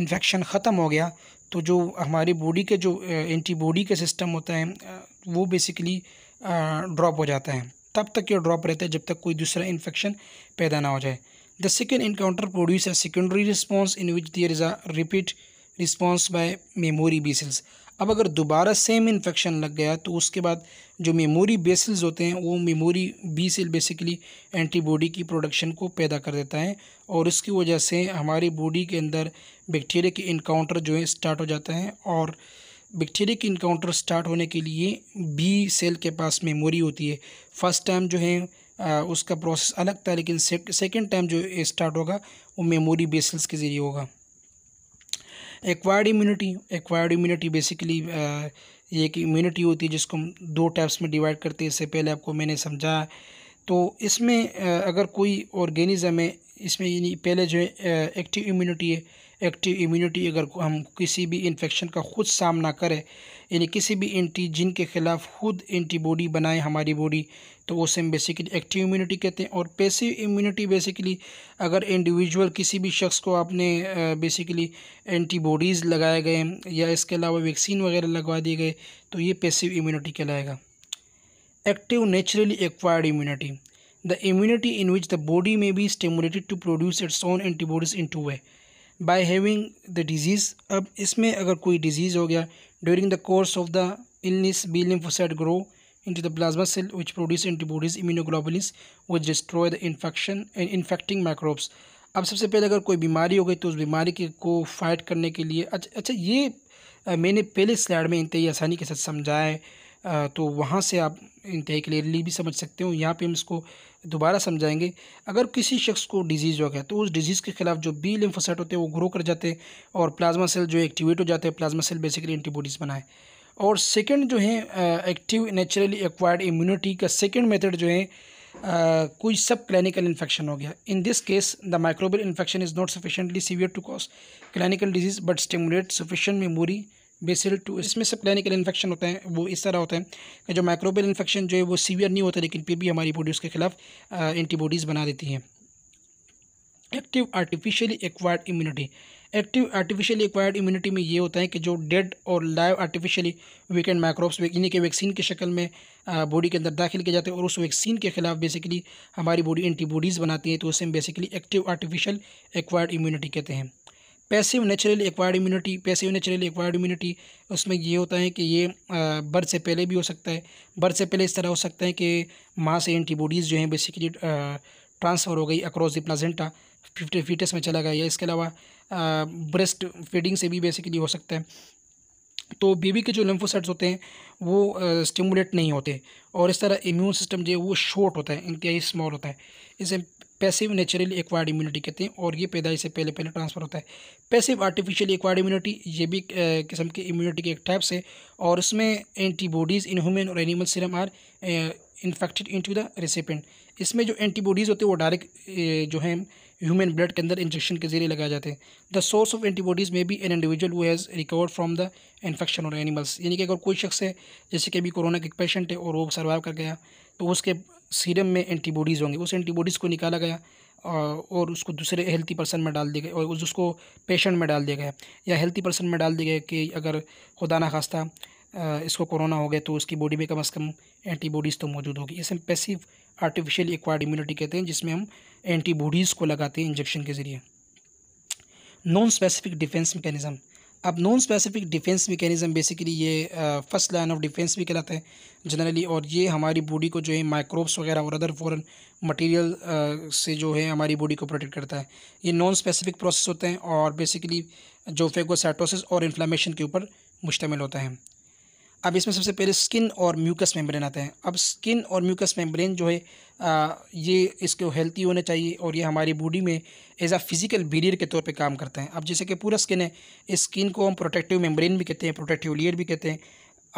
इन्फेक्शन ख़त्म हो गया तो जो हमारी बॉडी के जो एंटीबॉडी का सिस्टम होता है वो बेसिकली ड्रॉप हो जाता है तब तक ये ड्रॉप रहता है जब तक कोई दूसरा इन्फेक्शन पैदा ना हो जाए the second encounter produce a secondary response in which there is a repeat response by memory B cells अब अगर दोबारा सेम इन्फेक्शन लग गया तो उसके बाद जो मेमोरी बेसल्स होते हैं वो memory B cell basically antibody की प्रोडक्शन को पैदा कर देता है और उसकी वजह से हमारी बॉडी के अंदर बैक्टीरिया के इनकाउंटर जो है स्टार्ट हो जाता है और बैक्टीरिया के इनकाउंटर स्टार्ट होने के लिए बी सेल के पास मेमोरी होती है फर्स्ट टाइम जो है आ, उसका प्रोसेस अलग था लेकिन सेकेंड टाइम जो स्टार्ट होगा वो मेमोरी बेसल्स के ज़रिए होगा acquired immunity acquired immunity basically ये एक इम्यूनिटी होती है जिसको हम दो टाइप्स में डिवाइड करते हैं इससे पहले आपको मैंने समझाया तो इसमें अगर कोई ऑर्गेनिज्म है इसमें यानी पहले जो है एक्टिव इम्यूनिटी है एक्टिव इम्यूनिटी अगर हम किसी भी इन्फेक्शन का खुद सामना करें यानी किसी भी एंटीजिन के खिलाफ खुद एंटीबॉडी बनाए हमारी बॉडी तो उसे हम बेसिकली एक्टिव इम्यूनिटी कहते हैं और पैसिव इम्यूनिटी बेसिकली अगर इंडिविजुअल किसी भी शख्स को आपने बेसिकली एंटीबॉडीज़ लगाए गए या इसके अलावा वैक्सीन वगैरह लगवा दिए गए तो ये पैसिव इम्यूनिटी कहलाएगा active naturally acquired immunity the immunity in which the body may be stimulated to produce its own antibodies in two way by having the disease अब इसमें अगर कोई डिजीज हो गया During the course of the illness, B lymphocyte grow into the plasma cell which produce antibodies immunoglobulins which destroy the infection and infecting microbes अब सबसे पहले अगर कोई बीमारी हो गई तो उस बीमारी के को फाइट करने के लिए अच्छा अच्छा ये आ, मैंने पहले स्लाइड में इतनी आसानी के साथ समझाया है तो वहाँ से आप इंतहाई क्लियरली भी समझ सकते हो यहाँ पे हम इसको दोबारा समझाएंगे अगर किसी शख्स को डिजीज़ हो गया तो उस डिजीज़ के खिलाफ जो बी लिम्फोसाइट होते हैं वो ग्रो कर जाते हैं और प्लाज्मा सेल जो एक्टिवेट हो जाते हैं प्लाज्मा सेल बेसिकली एंटीबॉडीज़ बनाए और सेकेंड जो है एक्टिव नेचुरली एक्वायर्ड इम्यूनिटी का सेकेंड मेथड जो है कोई सब क्लिनिकल इन्फेक्शन हो गया in this case the microbial infection is not sufficiently severe to cause clinical disease but stimulate sufficient memory B cell to इसमें से क्लिनिकल इन्फेक्शन होते हैं वो इस तरह होते हैं कि जो माइक्रोबियल इन्फेक्शन जो है वो सीवियर नहीं होता लेकिन फिर भी हमारी बॉडी उसके खिलाफ एंटीबॉडीज़ बना देती हैं active artificially acquired immunity active artificially acquired immunity में ये होता है कि जो डेड और लाइव आर्टिफिशियली वीकेंड माइक्रोब्स यानी कि वैक्सीन की शक्ल में बॉडी के अंदर दाखिल किया जाते हैं और उस वैक्सीन के खिलाफ बेसिकली हमारी बॉडी एंटीबॉडीज़ बनाती है तो उसे हम basically active artificial acquired immunity कहते हैं passive natural acquired immunity passive natural acquired immunity उसमें ये होता है कि ये बर्थ से पहले भी हो सकता है बर्थ से पहले इस तरह हो सकता है कि माँ से एंटीबॉडीज़ जो हैं बेसिकली ट्रांसफ़र हो गई अक्रॉस दिप्लाजेंटा फिफ्टी फीटस में चला गया या इसके अलावा ब्रेस्ट फीडिंग से भी बेसिकली हो सकता है तो बेबी के जो लम्फोसाइट्स होते हैं वो स्टिमुलेट नहीं होते और इस तरह इम्यून सिस्टम जो है वो शॉर्ट होता है इंतहाई स्मॉल होता है इसे पैसिव नेचुरली एक्वायर्ड इम्यूनिटी कहते हैं और ये पैदाइश से पहले पहले ट्रांसफ़र होता है पैसिव आर्टिफिशियली एक्वायर्ड इम्यूनिटी ये भी किस्म की इम्यूनिटी के एक टाइप्स है और इसमें एंटीबॉडीज़ इन ह्यूमन और animal serum are infected to the recipient इसमें जो एंटीबॉडीज़ होते हैं वो डायरेक्ट जो है ह्यूमन ब्लड के अंदर इंजेक्शन के जरिए लगाए जाते हैं the source of antibodies may be an individual who has recovered from the infection और एनिमल्स यानी कि अगर कोई शख्स है जैसे कि अभी कोरोना का एक पेशेंट है और वो सर्वाइव कर गया तो उसके सीरम में एंटीबॉडीज़ होंगे उस एंटीबॉडीज़ को निकाला गया और उसको दूसरे हेल्थी पर्सन में डाल दिया गया और उसको पेशेंट में डाल दिया गया या हेल्थी पर्सन में डाल दिया गया कि अगर खुदा ना खास्ता इसको कोरोना हो गया तो उसकी बॉडी में कम अज़ कम एंटीबॉडीज़ तो मौजूद होगी इसे पैसिव आर्टिफिशियल एक्वायर्ड इम्यूनिटी कहते हैं जिसमें हम एंटीबॉडीज़ को लगाते हैं इंजेक्शन के ज़रिए नॉन स्पेसिफिक डिफेंस मैकेनिज़म अब non specific defence mechanism basically ये फर्स्ट लाइन ऑफ डिफेंस भी कहलाता है जनरली और ये हमारी बॉडी को जो है माइक्रोब्स वगैरह और अदर फॉरन मटेरियल से जो है हमारी बॉडी को प्रोटेक्ट करता है ये नॉन स्पेसिफिक प्रोसेस होते हैं और बेसिकली जो फेगोसाइटोसिस और इन्फ्लामेशन के ऊपर मुश्तमिल होता है अब इसमें सबसे पहले स्किन और म्यूकस मेम्ब्रेन आते हैं अब स्किन और म्यूकस मेम्ब्रेन जो है आ, uh, ये इसको हेल्थी होने चाहिए और ये हमारी बॉडी में एज आ फिजिकल बेरियर के तौर पे काम करते हैं अब जैसे कि पूरा स्किन है इस स्किन को हम प्रोटेक्टिव मेम्ब्रेन भी कहते हैं प्रोटेक्टिव लेयर भी कहते हैं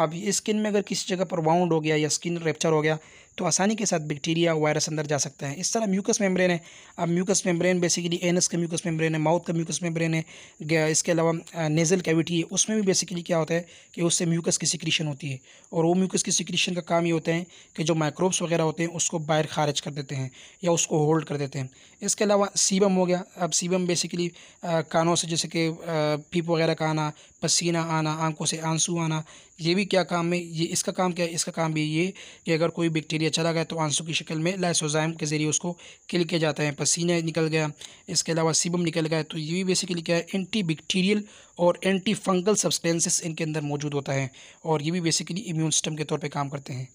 अब स्किन में अगर किसी जगह पर वाउंड हो गया या स्किन रेप्चर हो गया तो आसानी के साथ बैक्टीरिया वायरस अंदर जा सकता है इस तरह म्यूकस मेम्ब्रेन है अब म्यूकस मेम्ब्रेन बेसिकली एनस का म्यूकस मेम्ब्रेन है माउथ का म्यूकस मेम्ब्रेन है इसके अलावा नेजल कैविटी है उसमें भी बेसिकली क्या होता है कि उससे म्यूकस की सिक्रीशन होती है और वो म्यूकस की सिक्रीशन का काम ये होता है कि जो माइक्रोब्स वगैरह होते हैं उसको बाहर खारिज कर देते हैं या उसको होल्ड कर देते हैं इसके अलावा सीबम हो गया अब सीबम बेसिकली कानों से जैसे कि पीप वगैरह का आना पसीना आना आंखों से आंसू आना ये भी क्या काम है ये इसका काम क्या है इसका काम भी ये कि अगर कोई बैक्टीरिया चला गया तो आंसू की शक्ल में लाइसोजाइम के ज़रिए उसको किल किया जाता है पसीना निकल गया इसके अलावा सीबम निकल गया तो ये भी बेसिकली क्या है एंटी बैक्टीरियल और एंटी फंगल सब्सटेंसेस इनके अंदर मौजूद होता है और ये भी बेसिकली इम्यून सिस्टम के तौर पर काम करते हैं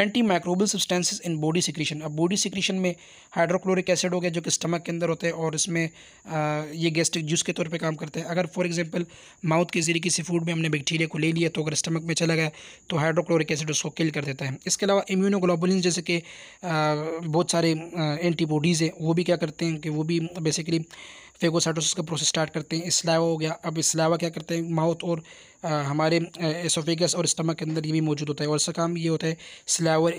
antimicrobial substances in body secretion अब बॉडी सिक्रीशन में हाइड्रोक्लोरिक एसिड हो गया जो कि स्टमक के अंदर होता है और इसमें आ, ये गैस्ट्रिक जूस के तौर पे काम करते हैं अगर फॉर एग्जांपल माउथ के जरिए किसी फूड में हमने बैक्टीरिया को ले लिया तो अगर स्टमक में चला गया तो हाइड्रोक्लोरिक एसिड उसको किल कर देता है इसके अलावा इम्यूनोग्लोबुलिन जैसे कि बहुत सारे एंटीबॉडीज़ हैं वो भी क्या करते हैं कि वो भी बेसिकली फेगोसाइटोसिस का प्रोसेस स्टार्ट करते हैं इसलावा हो गया अब इसलावा क्या करते हैं माउथ और हमारे एसोफेगस और स्टमक के अंदर ये भी मौजूद होता है और इसका काम ये होता है स्लावर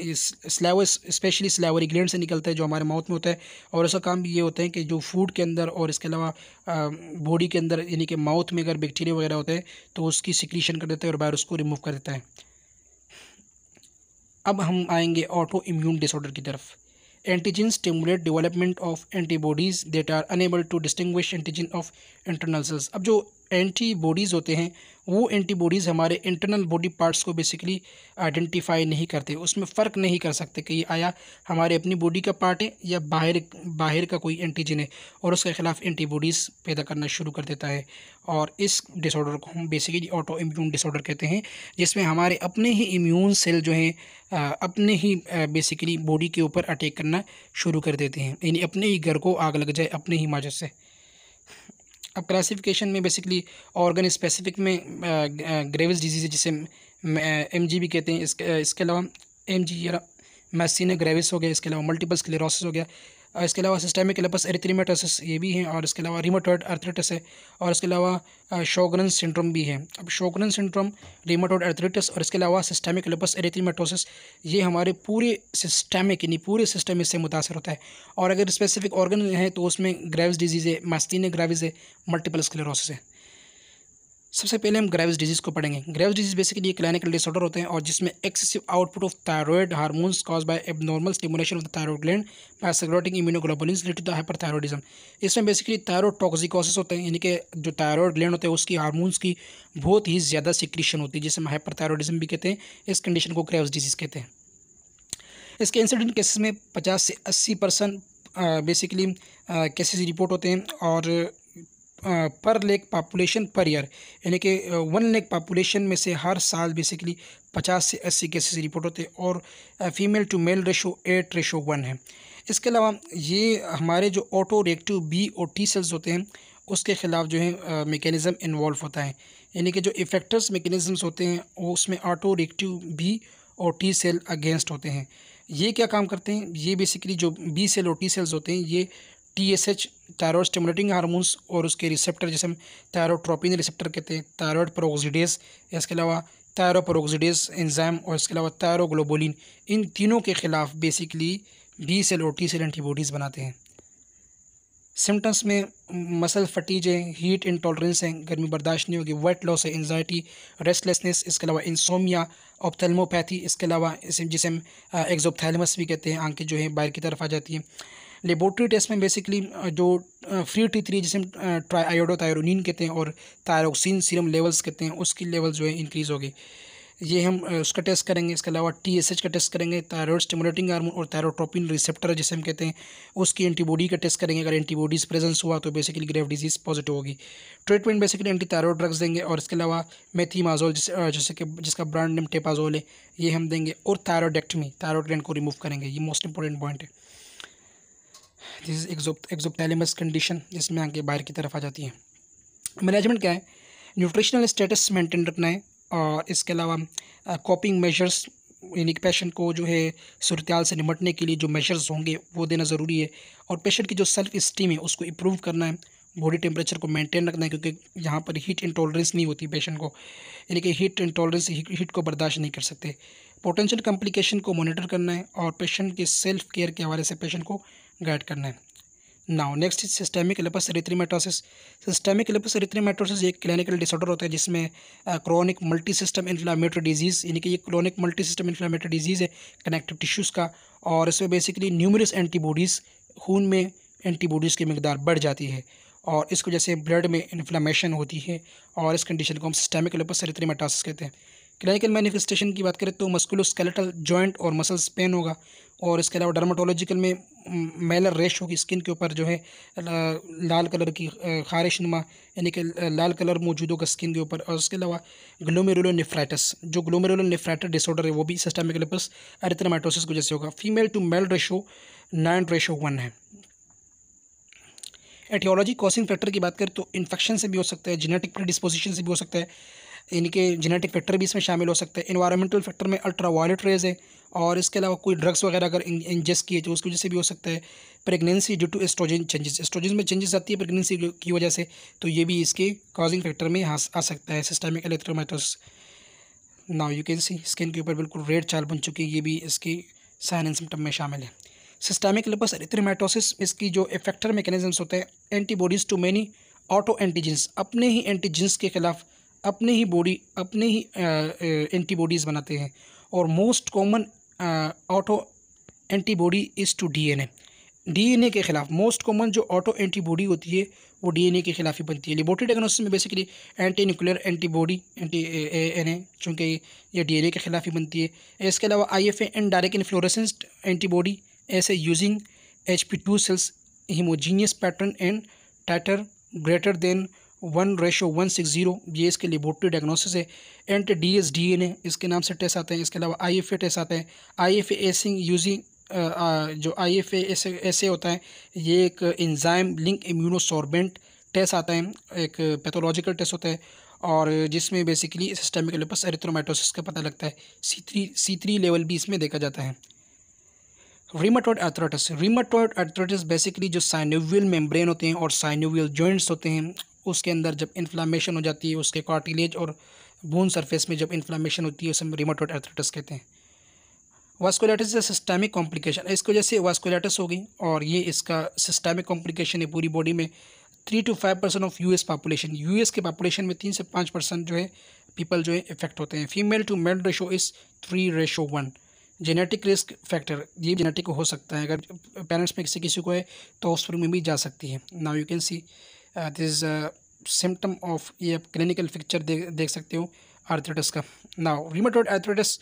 स्लावर स्पेशली स्लावरी ग्लैंड से निकलता है जो हमारे माउथ में होता है और इसका काम ये होता है कि जो फूड के अंदर और इसके अलावा बॉडी के अंदर यानी कि माउथ में अगर बैक्टीरिया वगैरह होता है तो उसकी सिक्रीशन कर देता है और वायरस को रिमूव कर देता है अब हम आएंगे ऑटो इम्यून डिसऑर्डर की तरफ antigen stimulate development of antibodies that are unable to distinguish antigen of internal cells अब जो एंटीबॉडीज़ होते हैं वो एंटीबॉडीज़ हमारे इंटरनल बॉडी पार्ट्स को बेसिकली आइडेंटिफाई नहीं करते उसमें फ़र्क नहीं कर सकते कि आया हमारे अपनी बॉडी का पार्ट है या बाहर बाहर का कोई एंटीजन है और उसके ख़िलाफ़ एंटीबॉडीज़ पैदा करना शुरू कर देता है और इस डिसऑर्डर को हम बेसिकली ऑटो इम्यून डिसऑर्डर कहते हैं जिसमें हमारे अपने ही इम्यून सेल जो हैं अपने ही बेसिकली बॉडी के ऊपर अटैक करना शुरू कर देते हैं यानी अपने ही घर को आग लग जाए अपने ही माजत से अब क्लासिफिकेशन में बेसिकली ऑर्गन स्पेसिफिक में ग्रेविस डिजीज जिसे एम जी भी कहते हैं इसके इसके अलावा एम जी मैसिना ग्रेविस हो गया इसके अलावा मल्टीपल स्क्लेरोसिस हो गया और इसके अलावा सिस्टेमिक लपस एरिथ्रीमेटोसिस ये भी है और इसके अलावा रिमोटोड आर्थराइटिस है और इसके अलावा शोगन सिंड्रोम भी है अब शोगन सिंड्रोम रिमोटोड आर्थराइटिस और इसके अलावा सिस्टेमिक लपस एरिथ्रीमेटोसिस ये हमारे पूरे सिस्टेमिक यानी पूरे सिस्टम इससे मुतासर होता है और अगर स्पेसिफिक ऑर्गन है तो उसमें ग्रेव्स डिजीज़ है मस्तीन ग्रेविज है मल्टीपल स्क्लेरोसिस है सबसे पहले हम ग्रेव्स डिजीज़ को पढ़ेंगे Graves disease basically clinical disorder होते हैं और जिसमें excessive output of thyroid hormones cause by abnormal stimulation of the thyroid gland by immunoglobulin relate to the thyroidism इसमें बेसिकली थायरॉयड टॉक्सिकोसिस होते हैं यानी कि जो थायरॉयड ग्लैंड होते हैं उसकी हार्मोन्स की बहुत ही ज़्यादा सिक्रीशन होती है जिसे हम थायरॉयडिज्म भी कहते हैं इस कंडीशन को ग्रेव्स डिजीज़ कहते हैं इसके इंसिडेंट केसेस में पचास से अस्सी परसेंट बेसिकली केसेस रिपोर्ट होते हैं और पर लेक पॉपुलेशन पर ईयर यानी कि वन लेक पॉपुलेशन में से हर साल बेसिकली पचास से अस्सी केसेस रिपोर्ट होते हैं और female to male ratio eight ratio one है इसके अलावा ये हमारे जो ऑटो रिएक्टिव बी और टी सेल्स होते हैं उसके ख़िलाफ़ जो है मेकेनिज़म इन्वॉल्व होता है यानी कि जो इफेक्टर्स मेकेनिज़म्स होते हैं वो उसमें ऑटो रिएक्टिव बी और टी सेल अगेंस्ट होते हैं ये क्या काम करते हैं ये बेसिकली जो बी सेल और टी सेल्स होते हैं ये T S H thyroid stimulating hormones और उसके रिसेप्टर जैसे हम थायरोट्रोपिन रिसेप्टर कहते हैं थायरॉयड प्रोक्सीडेस इसके अलावा थायरोप्रोक्सीडेस एंजाइम और इसके अलावा थायरोग्लोबोलिन इन तीनों के खिलाफ बेसिकली बी सेल और टी सेल एंटीबॉडीज़ बनाते हैं सिम्टम्स में मसल फटीज है हीट इंटॉलरेंस है गर्मी बर्दाश्त नहीं होगी वेट लॉस है एनजाइटी रेस्टलेसनेस इसके अलावा इंसोमिया ऑप्थेलमोपैथी इसके अलावा इसे जिसे हम एग्जोपथैलमस भी कहते हैं आंखें जो है बाहर की तरफ आ जाती हैं लेबोरेटरी टेस्ट में बेसिकली uh, जो फ्री टी थ्री जिसमें ट्राई थायरोनिन कहते हैं और थायरोक्सिन सीरम लेवल्स कहते हैं उसकी लेवल जो है इंक्रीज़ होगी ये हम uh, उसका टेस्ट करेंगे इसके अलावा टी एस एच का टेस्ट करेंगे थायरॉयड स्टिमुलेटिंग हार्मोन और थायरोट्रोपिन रिसेप्टर जिसे हम कहते हैं उसकी एंटीबॉडी का टेस्ट करेंगे अगर एंटीबॉडीज़ प्रेजेंस हुआ तो बेसिकली ग्रेव डिजीज़ पॉजिटिव होगी treatment basically antithyroid drugs देंगे और इसके अलावा मेथीमाजोल जिस uh, जैसे कि जिसका ब्रांड नेम टेपाजोल है ये हम देंगे और थायरोडेक्टमी थायरोड ग्लैंड को रिमूव करेंगे ये मोस्ट इंपॉर्टेंट पॉइंट है दिस इज एक्जो कंडीशन जिसमें आगे बाहर की तरफ आ जाती है मैनेजमेंट क्या है न्यूट्रिशनल स्टेटस मेंटेन रखना है और इसके अलावा कॉपिंग मेजर्स यानी कि पेशेंट को जो है सूरत्याल से निमटने के लिए जो मेजर्स होंगे वो देना ज़रूरी है और पेशेंट की जो सेल्फ इस्टीम है उसको इम्प्रूव करना है बॉडी टेम्परेचर को मेंटेन रखना है क्योंकि यहाँ पर हीट इंटॉलरेंस नहीं होती पेशेंट को यानी कि हीट इंटॉलरेंस हीट को बर्दाश्त नहीं कर सकते पोटेंशियल कम्प्लिकेशन को मॉनिटर करना है और पेशेंट के सेल्फ केयर के हवाले से पेशेंट को गाइड करना है now next is systemic lupus erythematosus systemic lupus erythematosus एक क्लिनिकल डिसऑर्डर होता है जिसमें chronic multi system inflammatory disease यानी कि ये chronic multi system inflammatory disease है कनेक्टिव टिश्यूज़ का और इसमें बेसिकली न्यूमरस एंटीबॉडीज़ खून में एंटीबॉडीज़ की मकदार बढ़ जाती है और इसको जैसे ब्लड में इन्फ्लामेशन होती है और इस कंडीशन को हम सिस्टेमिक लेपस रिथ्रीमेटोसिस कहते हैं क्लिनिकल मैनिफेस्टेशन की बात करें तो मस्कुलोस्केलेटल जॉइंट और मसल्स पेन होगा और इसके अलावा डर्माटोलॉजिकल में मेलर रेशो की स्किन के ऊपर जो है लाल कलर की खारिश नुमा यानी कि लाल कलर मौजूद होगा स्किन के ऊपर और उसके अलावा ग्लोमेरुलो नेफ्राइटस जो ग्लोमेरुलो निफ्राइटस डिसऑर्डर है वो भी सिस्टमिक लिपस अरिथ्रमाटोसिस की वजह से होगा female to male ratio nine ratio one है एटियोलॉजी कॉसिंग फैक्टर की बात करें तो इन्फेक्शन से भी हो सकता है जेनेटिक प्रीडिस्पोजिशन से भी हो सकता है यानी कि जेनेटिक फैक्टर भी इसमें शामिल हो सकते हैं इन्वायरमेंटल फैक्टर में अल्ट्रा वायलेट रेज है और इसके अलावा कोई ड्रग्स वगैरह अगर इंजेस्ट किए तो उसकी वजह से भी हो सकता है pregnancy due to oestrogen changes oestrogen में चेंजेस आती है प्रेगनेंसी की वजह से तो ये भी इसके कॉजिंग फैक्टर में आ सकता है systemic erythematosus now you can see skin के ऊपर बिल्कुल रेड चाल बन चुकी है ये भी इसके साइन एंड सिम्टम में शामिल है सिस्टमिक लिपस एरिथ्रोमाइटोसिस इसकी जो इफेक्टर मैकेनिज्म्स होते हैं antibodies to many autoantigens अपने ही एंटीजेंस के खिलाफ अपने ही बॉडी अपने ही एंटीबॉडीज़ बनाते हैं और most common autoantibody is to DNA DNA के खिलाफ मोस्ट कॉमन जो ऑटो एंटीबॉडी होती है वो डीएनए के खिलाफ ही बनती है लेबोरेटरी डायग्नोसिस में basically antinuclear antibody anti N A चूँकि ये डीएनए के खिलाफ ही बनती है इसके अलावा I F and direct immunofluorescence antibody assay using H P two cells homogeneous pattern and titre greater than one ratio one six zero ये इसके लेबोरेटरी डायग्नोसिस है anti D S D N A इसके नाम से टेस्ट आते हैं इसके अलावा आई एफ ए टेस्ट आते हैं आई एफ एसिंग यूजिंग जो आई एफ एस ए होता है ये एक इंजाइम लिंक इम्यूनोसॉर्बेंट टेस्ट आता है एक पैथोलॉजिकल टेस्ट होता है और जिसमें बेसिकली सिस्टमिक लिपस एरिथ्रोमाइटोसिस का पता लगता है C three C three level भी इसमें देखा जाता है rheumatoid arthritis rheumatoid arthritis basically जो साइनोवियल मेम्ब्रेन होते हैं और साइनोवियल जॉइंट्स होते हैं उसके अंदर जब इन्फ्लामेशन हो जाती है उसके कार्टिलेज और बोन सरफेस में जब इन्फ्लामेशन होती है उसे हम रिमोटोड कहते हैं वास्कोलाइटिस इज़ सिस्टमिक कॉम्प्लिकेशन इसकी वजह से वास्कुलाइटिस होगी और ये इसका सिस्टमिक कॉम्प्लिकेशन है पूरी बॉडी में three to five percent of US population US के पॉपुलेशन में तीन से पाँच परसेंट जो है पीपल जो है इफेक्ट होते हैं female to male ratio is three ratio one genetic risk factor ये जेनेटिक हो सकता है अगर पेरेंट्स में किसी किसी को है तो हॉस्पिटल में भी जा सकती है now you can see this symptom of ये आप क्लिनिकल फिक्चर देख सकते हो आर्थराइटिस का now rheumatoid arthritis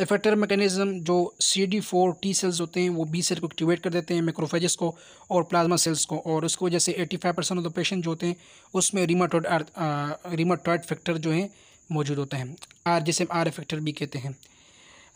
effector mechanism जो C D four T cells होते हैं वो बी सेल को एक्टिवेट कर देते हैं मैक्रोफेजिस को और प्लाज्मा सेल्स को और उसकी वजह से eighty five percent of the patient जो होते हैं उसमें रिमाटोड रिमाटॉइड फैक्टर जो हैं मौजूद होते हैं आर जिसे आर इफेक्टर भी कहते हैं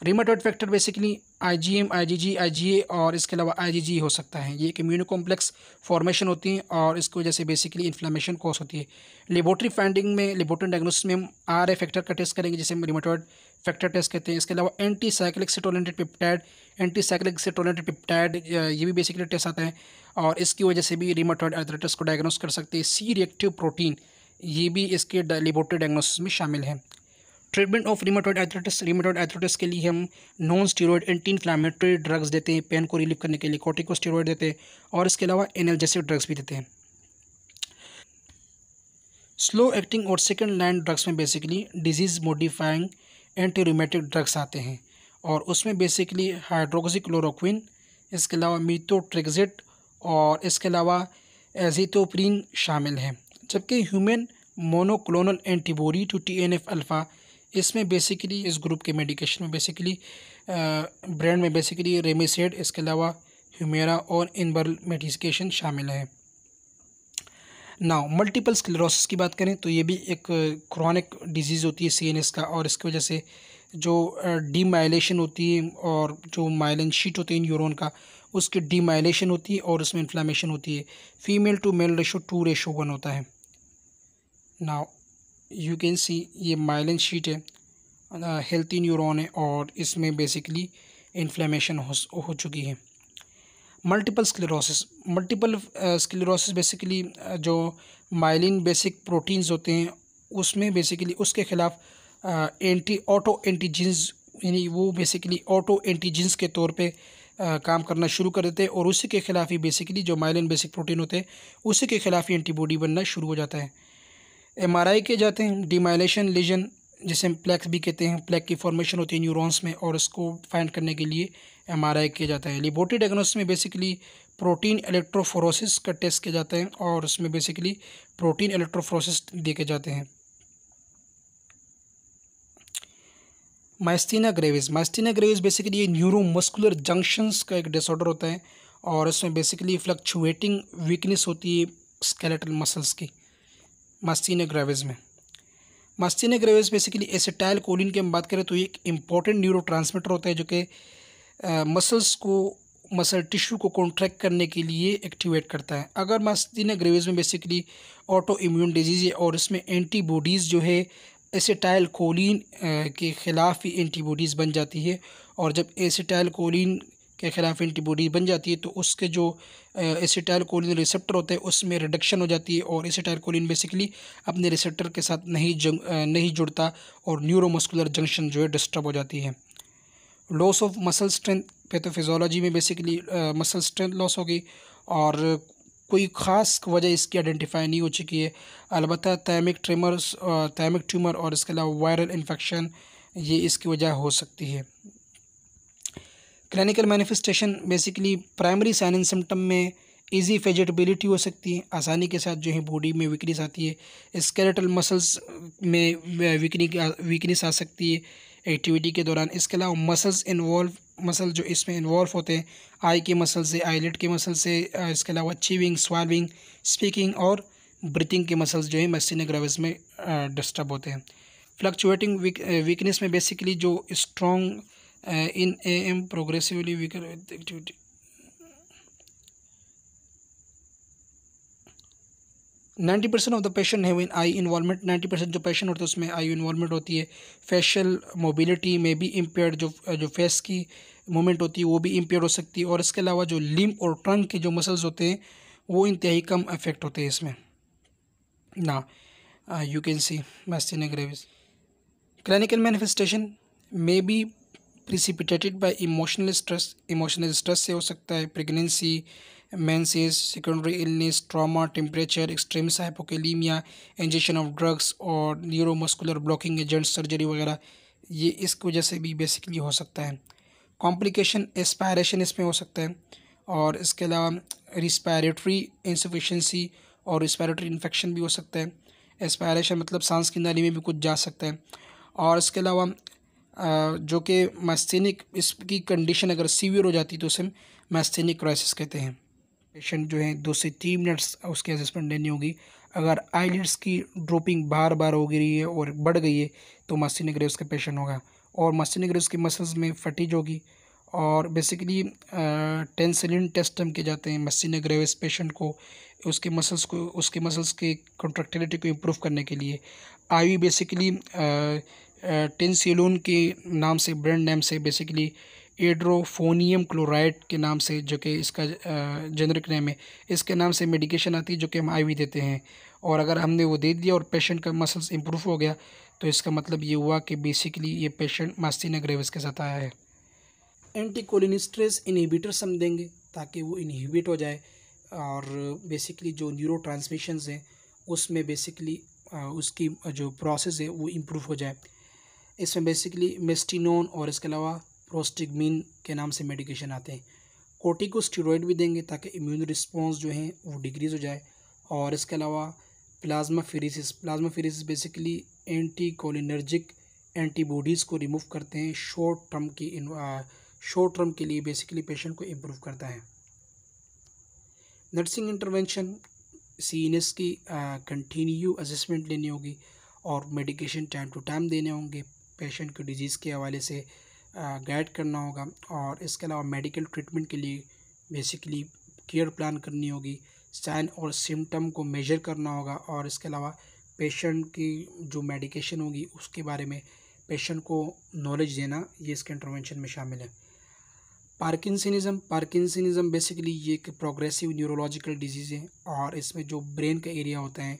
rheumatoid factor basically IgM IgG IgA और इसके अलावा आईजीजी हो सकता है ये एक इम्यूनो कॉम्प्लेक्स फॉर्मेशन होती हैं और इसकी वजह से बेसिकली इन्फ्लामेशन कॉज होती है लेबोरेटरी फाइंडिंग में लेबोरेटरी डायग्नोसिस में हम आर फैक्टर का टेस्ट करेंगे जिसे हम रिमोटोइड फैक्टर टेस्ट कहते हैं इसके अलावा एंटी साइक्लिक से पिप्टाइड एंटी साइक्लिक से टोलेटेड पिप्टाइड ये भी बेसिकली टेस्ट आता है और इसकी वजह से भी रिमोटॉइड आर्थराइटिस को डायग्नोस कर सकते हैं सी रिएक्टिव प्रोटीन ये भी इसके लेबोरेटरी डायग्नोसिस में शामिल है ट्रीटमेंट ऑफ रिमोटोड एथरेटिस रिमोटोड एथरेटिस के लिए हम non steroid anti inflammatory drugs देते हैं पेन को रिलीव करने के लिए स्टीरोड देते हैं और इसके अलावा एनर्जेसिक ड्रग्स भी देते हैं स्लो एक्टिंग और सेकेंड लाइन ड्रग्स में basically disease modifying antirheumatic drugs आते हैं और उसमें बेसिकली हाइड्रोक्सिक्लोरोक्विन इसके अलावा मीथोट्रिक्जिट और इसके अलावा एजिथोप्रीन शामिल हैं जबकि human monoclonal antibody to T N F alpha इसमें बेसिकली इस ग्रुप के मेडिकेशन में बेसिकली ब्रांड में बेसिकली रेमिसेड इसके अलावा ह्यूमेरा और इनबरल मेडिकेशन शामिल हैं नाउ मल्टीपल स्क्लेरोसिस की बात करें तो ये भी एक क्रॉनिक डिजीज़ होती है सीएनएस का और इसकी वजह से जो डीमाइलेशन होती है और जो माइलिन शीट होती है यूरोन का उसकी डीमाइलेशन होती है और उसमें इन्फ्लामेशन होती है female to male ratio two ratio one होता है नाउ यू कैन सी ये माइलिन शीट है हेल्थी न्यूरोन है और इसमें बेसिकली इन्फ्लेमेशन हो, हो चुकी है multiple sclerosis multiple sclerosis basically जो माइलिन बेसिक प्रोटीन्स होते हैं उसमें बेसिकली उसके ख़िलाफ़ एंटी ऑटो एंटीजेंस यानी वो बेसिकली ऑटो एंटीजेंस के तौर पे आ, काम करना शुरू कर देते हैं और उसी के ख़िलाफ़ ही बेसिकली जो माइलिन बेसिक प्रोटीन होते हैं उसी के ख़िलाफ़ ही एंटीबॉडी बनना शुरू हो जाता है एमआरआई किए जाते हैं डिमाइलेशन लीजन जिसे हम प्लेक्स भी कहते हैं प्लेक की फॉर्मेशन होती है न्यूरॉन्स में और इसको फाइंड करने के लिए एमआरआई किया जाता है लेबोरेटरी डायग्नोसिस में बेसिकली प्रोटीन इलेक्ट्रोफोरोसिस का टेस्ट किया जाता है और उसमें बेसिकली प्रोटीन इलेक्ट्रोफोरोसिस देखे जाते हैं myasthenia gravis myasthenia gravis basically ये न्यूरोमस्कुलर जंक्शंस का एक डिसऑर्डर होता है और इसमें बेसिकली फ्लक्चुएटिंग वीकनेस होती है स्केलेटल मसल्स की मास्तीन ग्रेवेज में myasthenia gravis basically acetylcholine की हम बात करें तो ये एक इम्पॉर्टेंट न्यूरो होता है जो कि मसल्स को मसल टिश्यू को कॉन्ट्रैक्ट करने के लिए एक्टिवेट करता है अगर मास्तीन ग्रेवेज में बेसिकली ऑटो इम्यून डिजीज़ है और इसमें एंटीबॉडीज़ जो है एसिटाइल कोलिन के ख़िलाफ़ ही एंटीबॉडीज़ बन जाती है और जब एसिटाइल कोलिन के ख़िलाफ़ एंटीबॉडी बन जाती है तो उसके जो एसिटाइलकोलिन रिसेप्टर होते हैं उसमें रिडक्शन हो जाती है और एसिटाइलकोलिन बेसिकली अपने रिसेप्टर के साथ नहीं जंग नहीं जुड़ता और न्यूरोमस्कुलर जंक्शन जो है डिस्टर्ब हो जाती है loss of muscle strength pathophysiology में बेसिकली मसल स्ट्रेंथ लॉस होगी और कोई ख़ास वजह इसकी आइडेंटिफाई नहीं हो चुकी है अलबत् तैमिक ट्रेमर्स तैमिक ट्यूमर और इसके अलावा वायरल इन्फेक्शन ये इसकी वजह हो सकती है clinical manifestation basically primary sign and symptom में ईजी फेजिटबिलिटी हो सकती है आसानी के साथ जो है बॉडी में वीकनेस आती है स्केलेटल मसल्स में वीकनी वीकनेस आ सकती है एक्टिविटी के दौरान इसके अलावा मसल्स इन्वॉल्व मसल जो इसमें इन्वॉल्व होते हैं आई के मसल से आईलेट के मसल से इसके अलावा चीविंग स्वाल्विंग स्पीकिंग और ब्रीथिंग के मसल्स जो है मस्तिना ग्रेविस में डिस्टर्ब होते हैं फ्लक्चुएटिंग वीकनेस में बेसिकली जो strong uh, in am progressively weaker with activity ninety percent of the patient है in eye involvement ninety percent जो पेशन होता है उसमें आई इन्वॉलमेंट होती है फेशियल मोबिलिटी में भी इम्पेयर जो जो फेस की मूवमेंट होती है वो भी इम्पेयर हो सकती है और इसके अलावा जो लिम और ट्रंक के जो मसल्स होते हैं वो इंतहाई कम अफेक्ट होते हैं इसमें ना you can see myasthenia gravis clinical manifestation may be precipitated by emotional stress emotional stress से हो सकता है pregnancy menses secondary illness trauma temperature extreme hypokalemia injection of drugs और न्यूरोमस्कुलर ब्लॉकिंग एजेंट सर्जरी वगैरह ये इसकी वजह से भी बेसिकली हो सकता है कॉम्प्लिकेशन एस्पायरेशन इसमें हो सकता है और इसके अलावा रिस्पायरेटरी इंसफिशेंसी और रिस्पायरेटरी इन्फेक्शन भी हो सकता है एस्पायरेशन मतलब सांस की नाली में भी कुछ जा सकता है और इसके अलावा जो कि मैस्थेनिक इसकी कंडीशन अगर सीवियर हो जाती तो उसे मैस्थेनिक क्राइसिस कहते हैं पेशेंट जो है दो से तीन मिनट्स उसकी असेसमेंट लेनी होगी अगर आईलिड्स की ड्रॉपिंग बार बार हो गई है और बढ़ गई है तो मैस्थेनिक ग्रेव्स का पेशेंट होगा और मैस्थेनिक ग्रेव्स के मसल्स में फटीज होगी और बेसिकली टेंसिलिन टेस्ट हम किए जाते हैं मस्सिना ग्रेविस पेशेंट को उसके मसल्स को उसके मसल्स के कॉन्ट्रैक्टिलिटी को इम्प्रूव करने के लिए आई बेसिकली टिन सीलून के नाम से ब्रांड नेम से बेसिकली एड्रोफोनियम क्लोराइड के नाम से जो कि इसका जेनरिक नेम है इसके नाम से मेडिकेशन आती है जो कि हम आईवी देते हैं और अगर हमने वो दे दिया और पेशेंट का मसल्स इम्प्रूव हो गया तो इसका मतलब ये हुआ कि बेसिकली ये पेशेंट मास्टिना ग्रेविस के साथ आया है एंटीकोलिनिस्ट्रेस इनहिबिटर्स हम देंगे ताकि वो इनहिबिट हो जाए और बेसिकली जो न्यूरो ट्रांसमिशन हैं उसमें बेसिकली उसकी जो प्रोसेस है वो इम्प्रूव हो जाए इसमें बेसिकली मेस्टिनोन और इसके अलावा प्रोस्टिगमिन के नाम से मेडिकेशन आते हैं स्टीरोड भी देंगे ताकि इम्यून रिस्पॉन्स जो है वो डिक्रीज़ हो जाए और इसके अलावा plasmapheresis plasmapheresis basically anticholinergic antibodies को रिमूव करते हैं शॉर्ट टर्म की शॉर्ट टर्म के लिए बेसिकली पेशेंट को इम्प्रूव करता है नर्सिंग इंटरवेंशन सी की कंटिन्यू असमेंट लेनी होगी और मेडिकेशन टाइम टू टाइम देने होंगे पेशेंट को डिज़ीज़ के हवाले से गाइड करना होगा और इसके अलावा मेडिकल ट्रीटमेंट के लिए बेसिकली केयर प्लान करनी होगी साइन और सिम्टम को मेजर करना होगा और इसके अलावा पेशेंट की जो मेडिकेशन होगी उसके बारे में पेशेंट को नॉलेज देना ये इसके इंटरवेंशन में शामिल है पार्किंसनिज़म पार्किंसनिज़म बेसिकली ये एक प्रोग्रेसिव न्यूरोलॉजिकल डिजीज़ है और इसमें जो ब्रेन का एरिया होता है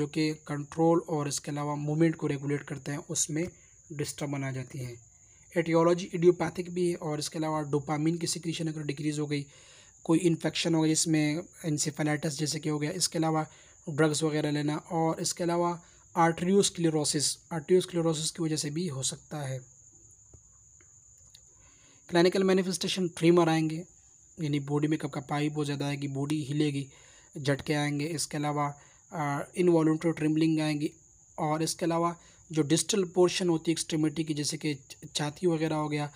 जो कि कंट्रोल और इसके अलावा मूवमेंट को रेगुलेट करते हैं उसमें डिस्टर्ब बना जाती है एटियोलॉजी इडियोपैथिक भी है और इसके अलावा डोपामिन की सिक्रीशन अगर डिक्रीज़ हो गई कोई इन्फेक्शन हो गई जिसमें इंसेफेलाइटिस जैसे कि हो गया इसके अलावा ड्रग्स वगैरह लेना और इसके अलावा आर्ट्रियोस आर्ट्रियोस्क्लेरोसिस की वजह से भी हो सकता है क्लिनिकल मैनिफेस्टेशन ट्रीमर आएंगे यानी बॉडी में कब का पाइप बहुत ज़्यादा आएगी बॉडी हिलेगी झटके आएंगे इसके अलावा इनवॉल्ट्री ट्रिम्बलिंग आएंगी और इसके अलावा जो डिस्टल पोर्शन होती है एक्सट्रीमिटी की जैसे कि छाती वगैरह हो गया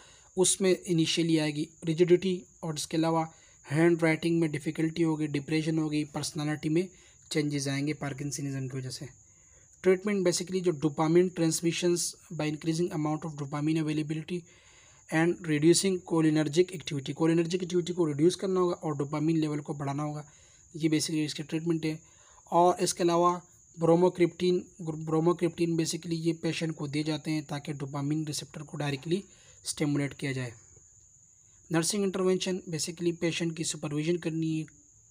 उसमें इनिशियली आएगी रिजिडिटी और इसके अलावा हैंड राइटिंग में डिफ़िकल्टी होगी डिप्रेशन होगी पर्सनालिटी में चेंजेस आएंगे पार्किसनिज़म की वजह से ट्रीटमेंट बेसिकली जो dopamine transmissions by increasing amount of dopamine availability and reducing cholinergic activity cholinergic activity को रिड्यूस करना होगा और डोपामिन लेवल को बढ़ाना होगा ये बेसिकली इसके ट्रीटमेंट है और इसके अलावा ब्रोमोक्रिप्टीन ब्रोमोक्रिप्टीन बेसिकली ये पेशेंट को दिए जाते हैं ताकि डोपामिन रिसेप्टर को डायरेक्टली स्टेमुलेट किया जाए नर्सिंग इंटरवेंशन बेसिकली पेशेंट की सुपरविजन करनी है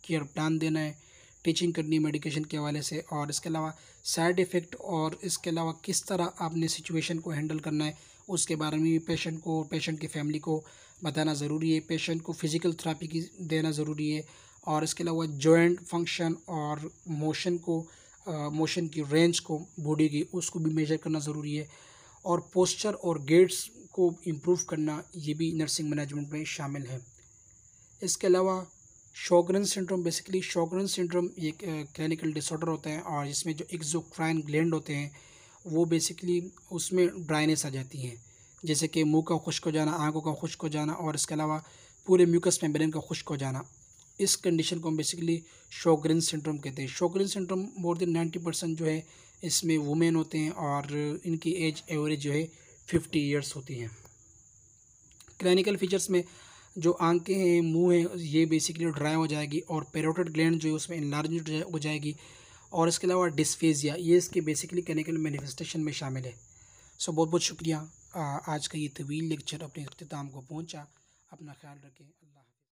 केयर प्लान देना है टीचिंग करनी है मेडिकेशन के हवाले से और इसके अलावा साइड इफ़ेक्ट और इसके अलावा किस तरह आपने सिचुएशन को हैंडल करना है उसके बारे में भी पेशेंट को पेशेंट की फैमिली को बताना ज़रूरी है पेशेंट को फिज़िकल थेरापी की देना ज़रूरी है और इसके अलावा जॉइंट फंक्शन और मोशन को मोशन की रेंज को बॉडी की उसको भी मेजर करना ज़रूरी है और पोस्चर और गेट्स को इम्प्रूव करना ये भी नर्सिंग मैनेजमेंट में शामिल है इसके अलावा Sjogren syndrome basically Sjogren syndrome एक क्लिनिकल डिसऑर्डर होता है और इसमें जो एक्जोक्राइन ग्लैंड होते हैं वो बेसिकली उसमें ड्राइनेस आ जाती है जैसे कि मुंह का खुश्क हो जाना आंखों का खुश्क हो जाना और इसके अलावा पूरे म्यूकस मेम्ब्रेन का खुश्क हो जाना इस कंडीशन को हम बेसिकली शोग्रेन सिंड्रोम कहते हैं Sjogren syndrome more than ninety percent जो है इसमें वुमेन होते हैं और इनकी एज एवरेज जो है फिफ्टी ईयर्स होती हैं क्लिनिकल फीचर्स में जो आंखें हैं मुंह है ये बेसिकली ड्राई हो जाएगी और पेरोटेड ग्लैंड जो है उसमें इनलार्ज हो जाएगी और इसके अलावा डिस्फेजिया ये इसके बेसिकली क्लिनिकल मैनिफेस्टेशन में शामिल है सो बहुत बहुत शुक्रिया आज का ये तवील लेक्चर अपने अख्ताम को पहुँचा अपना ख्याल रखें